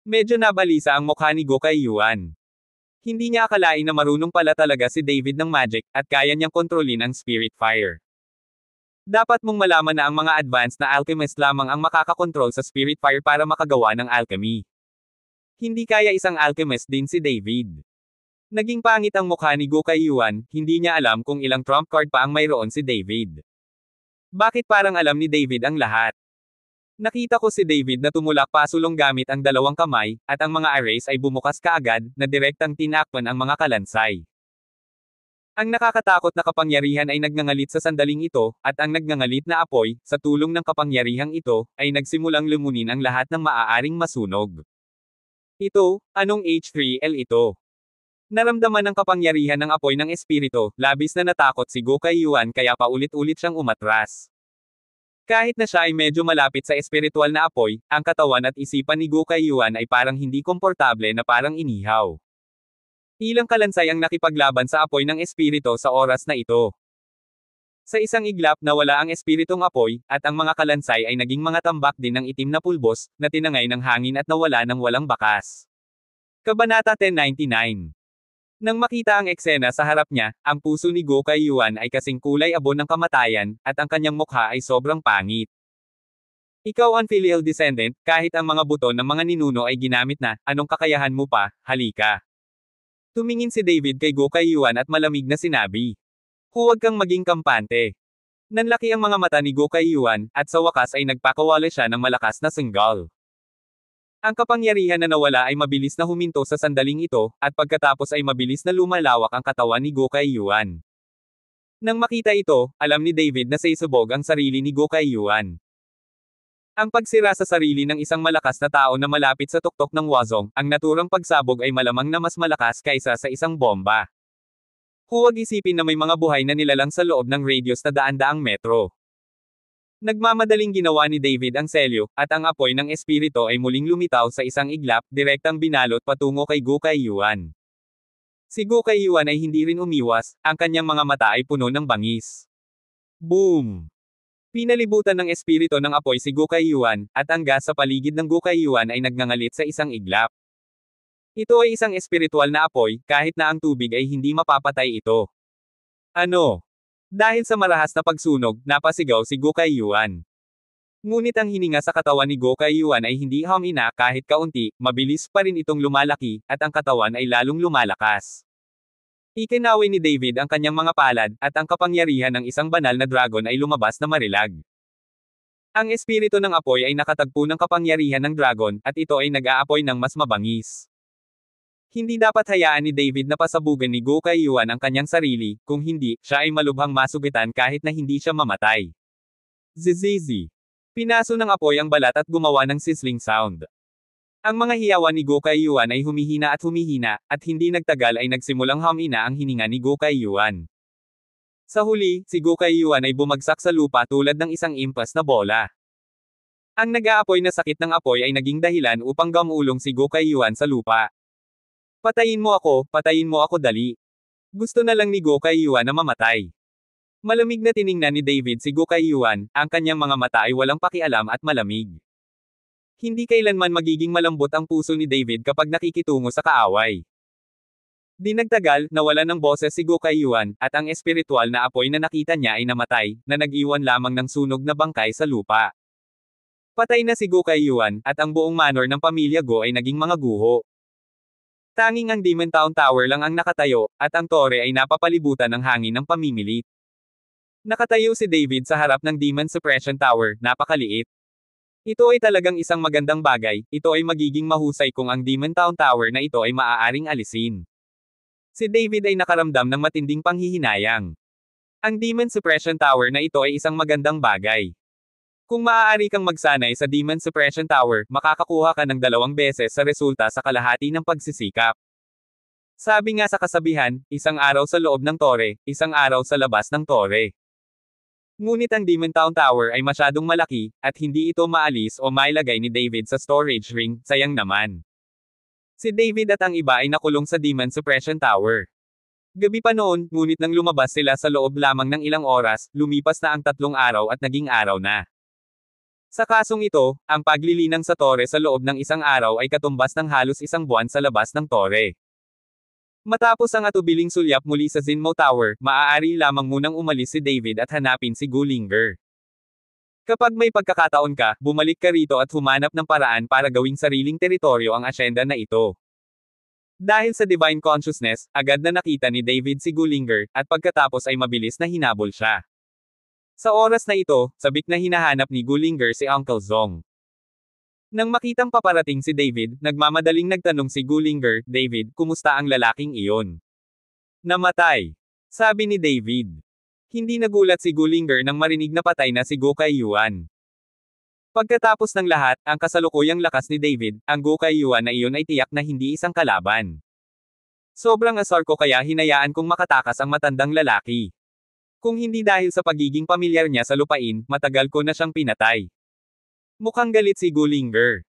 Speaker 1: Medyo nabalisa ang mukha ni Go kay Yuan. Hindi niya akalain na marunong pala talaga si David ng magic, at kaya niyang kontrolin ang spirit fire. Dapat mong malaman na ang mga advanced na alchemist lamang ang makakakontrol sa spirit fire para makagawa ng alchemy. Hindi kaya isang alchemist din si David. Naging pangit ang mukha ni Go kay Yuan, hindi niya alam kung ilang trump card pa ang mayroon si David. Bakit parang alam ni David ang lahat? Nakita ko si David na tumulak pasulong gamit ang dalawang kamay, at ang mga arrays ay bumukas kaagad, na direktang tinakpan ang mga kalansay. Ang nakakatakot na kapangyarihan ay nagngangalit sa sandaling ito, at ang nagngangalit na apoy, sa tulong ng kapangyarihang ito, ay nagsimulang lumunin ang lahat ng maaaring masunog. Ito, anong H3L ito? Naramdaman ng kapangyarihan ng apoy ng espirito, labis na natakot si Gokaiuan kaya paulit-ulit siyang umatras. Kahit na siya ay medyo malapit sa espiritual na apoy, ang katawan at isipan ni Gokay Yuan ay parang hindi komportable na parang inihaw. Ilang kalansay ang nakipaglaban sa apoy ng espirito sa oras na ito. Sa isang iglap na wala ang espiritong apoy, at ang mga kalansay ay naging mga tambak din ng itim na pulbos, na tinangay ng hangin at nawala ng walang bakas. Kabanata 1099 nang makita ang eksena sa harap niya, ang puso ni Go kay Yuan ay kasing kulay abo ng kamatayan, at ang kanyang mukha ay sobrang pangit. Ikaw ang filial descendant, kahit ang mga buto ng mga ninuno ay ginamit na, anong kakayahan mo pa, halika. Tumingin si David kay Go kay Yuan at malamig na sinabi. Huwag kang maging kampante. Nanlaki ang mga mata ni Go kay Yuan, at sa wakas ay nagpakawala siya ng malakas na senggal. Ang kapangyarihan na nawala ay mabilis na huminto sa sandaling ito, at pagkatapos ay mabilis na lumalawak ang katawan ni Gokaiyuan. Nang makita ito, alam ni David na saisabog ang sarili ni Gokaiyuan. Ang pagsira sa sarili ng isang malakas na tao na malapit sa tuktok ng wazong, ang naturang pagsabog ay malamang na mas malakas kaysa sa isang bomba. Huwag isipin na may mga buhay na nilalang sa loob ng radius na daan-daang metro. Nagmamadaling ginawa ni David ang selyo, at ang apoy ng espirito ay muling lumitaw sa isang iglap, direktang binalot patungo kay Gukay Yuan. Si Gukay Yuan ay hindi rin umiwas, ang kanyang mga mata ay puno ng bangis. Boom! Pinalibutan ng espirito ng apoy si Gukay Yuan, at ang gas sa paligid ng Gukay Yuan ay nagngangalit sa isang iglap. Ito ay isang espiritual na apoy, kahit na ang tubig ay hindi mapapatay ito. Ano? Dahil sa marahas na pagsunog, napasigaw si Gokay Yuan. Ngunit ang hininga sa katawan ni Gokay Yuan ay hindi humina kahit kaunti, mabilis pa rin itong lumalaki, at ang katawan ay lalong lumalakas. Ikinaway ni David ang kanyang mga palad, at ang kapangyarihan ng isang banal na dragon ay lumabas na marilag. Ang espiritu ng apoy ay nakatagpo ng kapangyarihan ng dragon, at ito ay nag-aapoy ng mas mabangis. Hindi dapat hayaan ni David na pasabugan ni Go Yuan ang kanyang sarili, kung hindi, siya ay malubhang masugitan kahit na hindi siya mamatay. Zizizi. Pinaso ng apoy ang balat at gumawa ng sizzling sound. Ang mga hiyawan ni Go Yuan ay humihina at humihina, at hindi nagtagal ay nagsimulang hamina ang hininga ni Go Yuan. Sa huli, si Go Yuan ay bumagsak sa lupa tulad ng isang impas na bola. Ang nag-aapoy na sakit ng apoy ay naging dahilan upang gamulong si Go Yuan sa lupa. Patayin mo ako, patayin mo ako dali. Gusto na lang ni Gokay Iwan na mamatay. Malamig na tiningnan ni David si Gokay Iwan, ang kanyang mga mata ay walang pakialam at malamig. Hindi kailanman magiging malambot ang puso ni David kapag nakikitungo sa kaaway. Dinagtagal, nagtagal, nawala ng boses si Gokay Iwan, at ang espiritual na apoy na nakita niya ay namatay, na nag-iwan lamang ng sunog na bangkay sa lupa. Patay na si Gokay Iwan, at ang buong manor ng pamilya Go ay naging mga guho. Tanging ang Demon Town Tower lang ang nakatayo, at ang tore ay napapalibutan ng hangin ng pamimilit. Nakatayo si David sa harap ng Demon Suppression Tower, napakaliit. Ito ay talagang isang magandang bagay, ito ay magiging mahusay kung ang Demon Town Tower na ito ay maaaring alisin. Si David ay nakaramdam ng matinding panghihinayang. Ang Demon Suppression Tower na ito ay isang magandang bagay. Kung maaari kang magsanay sa Demon Suppression Tower, makakakuha ka ng dalawang beses sa resulta sa kalahati ng pagsisikap. Sabi nga sa kasabihan, isang araw sa loob ng tore, isang araw sa labas ng tore. Ngunit ang Demon Town Tower ay masyadong malaki, at hindi ito maalis o mailagay ni David sa storage ring, sayang naman. Si David at ang iba ay nakulong sa Demon Suppression Tower. Gabi pa noon, ngunit nang lumabas sila sa loob lamang ng ilang oras, lumipas na ang tatlong araw at naging araw na. Sa kasong ito, ang paglilinang sa tore sa loob ng isang araw ay katumbas ng halos isang buwan sa labas ng tore. Matapos ang atubiling sulyap muli sa Zinmo Tower, maaari lamang munang umalis si David at hanapin si Gulinger. Kapag may pagkakataon ka, bumalik ka rito at humanap ng paraan para gawing sariling teritoryo ang asyenda na ito. Dahil sa divine consciousness, agad na nakita ni David si Gulinger, at pagkatapos ay mabilis na hinabol siya. Sa oras na ito, sabik na hinahanap ni Gulinger si Uncle Zong. Nang makitang paparating si David, nagmamadaling nagtanong si Gulinger, David, kumusta ang lalaking iyon? Namatay. Sabi ni David. Hindi nagulat si Gulinger nang marinig na patay na si Gokay Yuan. Pagkatapos ng lahat, ang kasalukuyang lakas ni David, ang Gokay Yuan na iyon ay tiyak na hindi isang kalaban. Sobrang asar ko kaya hinayaan kong makatakas ang matandang lalaki. Kung hindi dahil sa pagiging pamilyar niya sa lupain, matagal ko na siyang pinatay. Mukhang galit si Gulinger.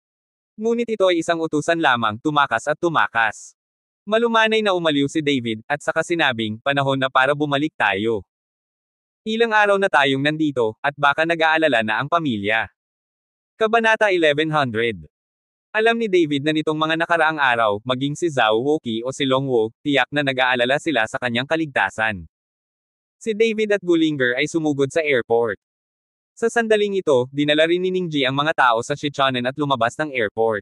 Speaker 1: Ngunit ito ay isang utusan lamang, tumakas at tumakas. Malumanay na umaliw si David, at saka sinabing, panahon na para bumalik tayo. Ilang araw na tayong nandito, at baka nag-aalala na ang pamilya. Kabanata 1100 Alam ni David na nitong mga nakaraang araw, maging si Zhao Woki o si Long Wu, tiyak na nag-aalala sila sa kanyang kaligtasan. Si David at Gulinger ay sumugod sa airport. Sa sandaling ito, dinala rin ni Ningji ang mga tao sa Shichanan at lumabas ng airport.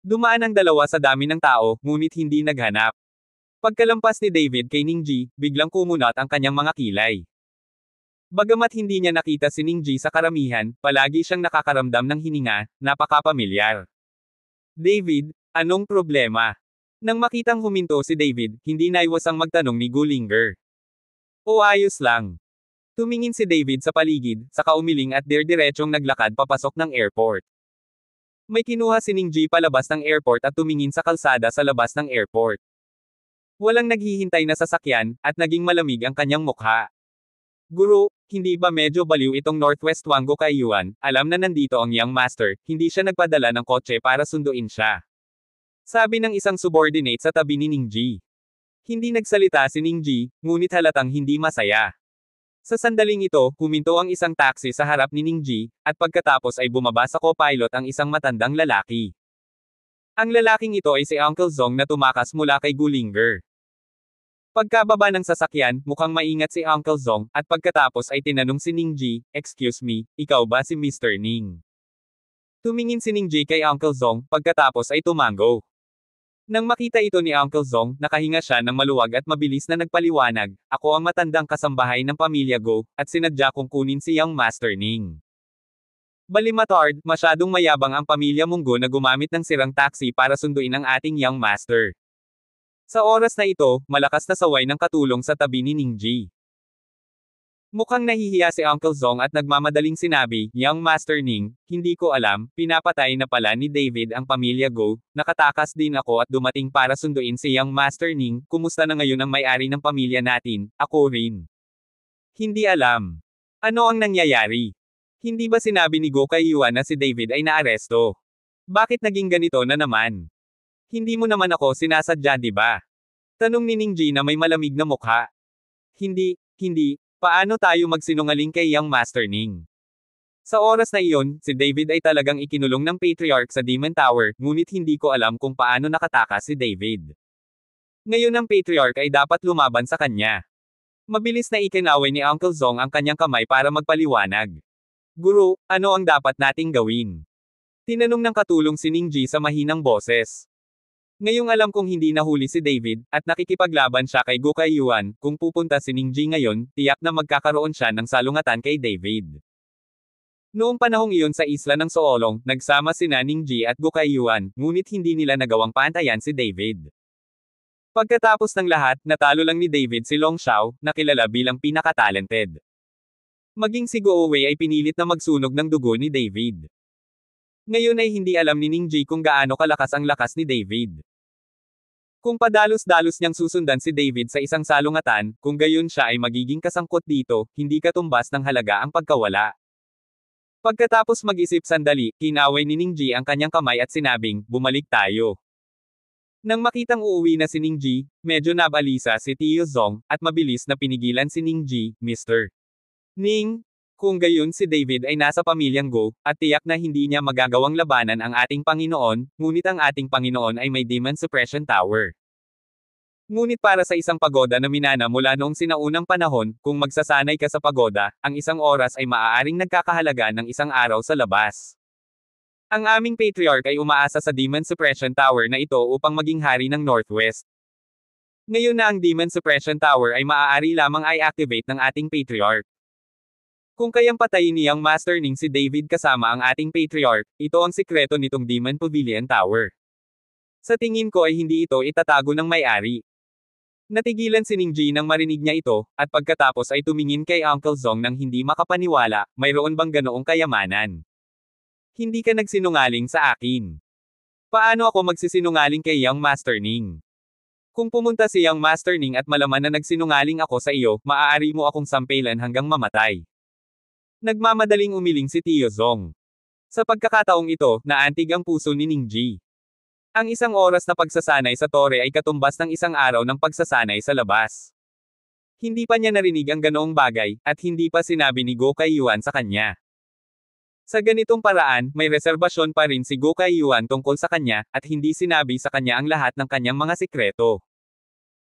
Speaker 1: Dumaan ang dalawa sa dami ng tao, ngunit hindi naghanap. Pagkalampas ni David kay Ningji, biglang kumunat ang kanyang mga kilay. Bagamat hindi niya nakita si Ningji sa karamihan, palagi siyang nakakaramdam ng hininga, napakapamilyar. David, anong problema? Nang makitang huminto si David, hindi naiwasang magtanong ni Gulinger. O oh, ayos lang. Tumingin si David sa paligid, sa kaumiling at dirdiretsyong naglakad papasok ng airport. May kinuha si Ning G palabas ng airport at tumingin sa kalsada sa labas ng airport. Walang naghihintay na sasakyan, at naging malamig ang kanyang mukha. Guru, hindi ba medyo baliw itong Northwest Wango Kaiyuan, alam na nandito ang young master, hindi siya nagpadala ng kotse para sunduin siya. Sabi ng isang subordinate sa tabi ni Ning Ji. Hindi nagsalita si Ningji, ngunit halatang hindi masaya. Sa sandaling ito, huminto ang isang taxi sa harap ni Ningji, at pagkatapos ay bumaba sa co-pilot ang isang matandang lalaki. Ang lalaking ito ay si Uncle Zong na tumakas mula kay Gulinger. Pagkababa ng sasakyan, mukhang maingat si Uncle Zong, at pagkatapos ay tinanong si Ning Ji, Excuse me, ikaw ba si Mr. Ning? Tumingin si Ning Ji kay Uncle Zong, pagkatapos ay tumango. Nang makita ito ni Uncle Zong, nakahinga siya ng maluwag at mabilis na nagpaliwanag, ako ang matandang kasambahay ng pamilya Go, at sinadya kong kunin si Young Master Ning. Balimatard, masyadong mayabang ang pamilya Munggo na gumamit ng sirang taxi para sunduin ang ating Young Master. Sa oras na ito, malakas na saway ng katulong sa tabi ni Ning Ji. Mukhang nahihiya si Uncle Zong at nagmamadaling sinabi, Young Master Ning, hindi ko alam, pinapatay na pala ni David ang pamilya Go, nakatakas din ako at dumating para sunduin si Young Master Ning, kumusta na ngayon ang may-ari ng pamilya natin, ako rin. Hindi alam. Ano ang nangyayari? Hindi ba sinabi ni Go kay Yuan na si David ay naaresto? Bakit naging ganito na naman? Hindi mo naman ako sinasadya di ba? Tanong ni Ning Ji na may malamig na mukha. Hindi, hindi, Paano tayo magsinungaling kay Young Master Ning? Sa oras na iyon, si David ay talagang ikinulong ng Patriarch sa Demon Tower, ngunit hindi ko alam kung paano nakatakas si David. Ngayon ang Patriarch ay dapat lumaban sa kanya. Mabilis na ikinaway ni Uncle Zong ang kanyang kamay para magpaliwanag. Guru, ano ang dapat nating gawin? Tinanong ng katulong si Ningji sa mahinang boses. Ngayong alam kong hindi nahuli si David, at nakikipaglaban siya kay Gukay Yuan, kung pupunta si Ningji ngayon, tiyak na magkakaroon siya ng salungatan kay David. Noong panahong iyon sa isla ng Soolong, nagsama si Ningji at Gukay Yuan, ngunit hindi nila nagawang pantayan si David. Pagkatapos ng lahat, natalo lang ni David si Long Xiao, na kilala bilang pinakatalented. Maging si Goowei ay pinilit na magsunog ng dugo ni David. Ngayon ay hindi alam ni Ningji kung gaano kalakas ang lakas ni David. Kung padalos-dalos niyang susundan si David sa isang salungatan, kung gayon siya ay magiging kasangkot dito, hindi katumbas ng halaga ang pagkawala. Pagkatapos mag-isip sandali, kinaway ni Ningji ang kanyang kamay at sinabing, bumalik tayo. Nang makitang uuwi na si Ningji, medyo nabalisa si Tio Zong, at mabilis na pinigilan si Ningji, Mr. Ning, kung gayon si David ay nasa pamilyang Go, at tiyak na hindi niya magagawang labanan ang ating Panginoon, ngunit ang ating Panginoon ay may demon suppression tower. Ngunit para sa isang pagoda na minana mula noong sinaunang panahon, kung magsasanay ka sa pagoda, ang isang oras ay maaaring nagkakahalaga ng isang araw sa labas. Ang aming patriarch ay umaasa sa Demon Suppression Tower na ito upang maging hari ng Northwest. Ngayon na ang Demon Suppression Tower ay maaari lamang ay activate ng ating patriarch. Kung kayang patayin niyang master ning si David kasama ang ating patriarch, ito ang sikreto nitong Demon Pavilion Tower. Sa tingin ko ay hindi ito itatago ng may-ari. Natigilan si Ning Ji nang marinig niya ito, at pagkatapos ay tumingin kay Uncle Zong nang hindi makapaniwala, mayroon bang ganoong kayamanan? Hindi ka nagsinungaling sa akin. Paano ako magsisinungaling kay Young Master Ning? Kung pumunta si Young Master Ning at malaman na nagsinungaling ako sa iyo, maaari mo akong sampelan hanggang mamatay. Nagmamadaling umiling si Tio Zong. Sa pagkakataong ito, naantig ang puso ni Ningji. Ang isang oras na pagsasanay sa tore ay katumbas ng isang araw ng pagsasanay sa labas. Hindi pa niya narinig ang ganoong bagay, at hindi pa sinabi ni Gokay Yuan sa kanya. Sa ganitong paraan, may reserbasyon pa rin si Gokay Yuan tungkol sa kanya, at hindi sinabi sa kanya ang lahat ng kanyang mga sikreto.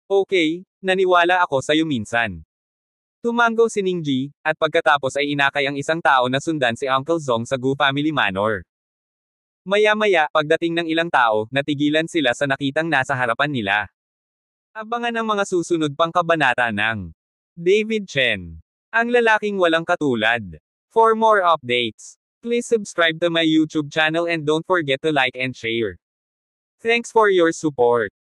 Speaker 1: Okay, naniwala ako sa'yo minsan. Tumango si Ningji, at pagkatapos ay inakay ang isang tao na sundan si Uncle Zong sa Gu Family Manor. Maya-maya, pagdating ng ilang tao, natigilan sila sa nakitang nasa harapan nila. Abangan ang mga susunod pang kabanata ng David Chen. Ang lalaking walang katulad. For more updates, please subscribe to my YouTube channel and don't forget to like and share. Thanks for your support.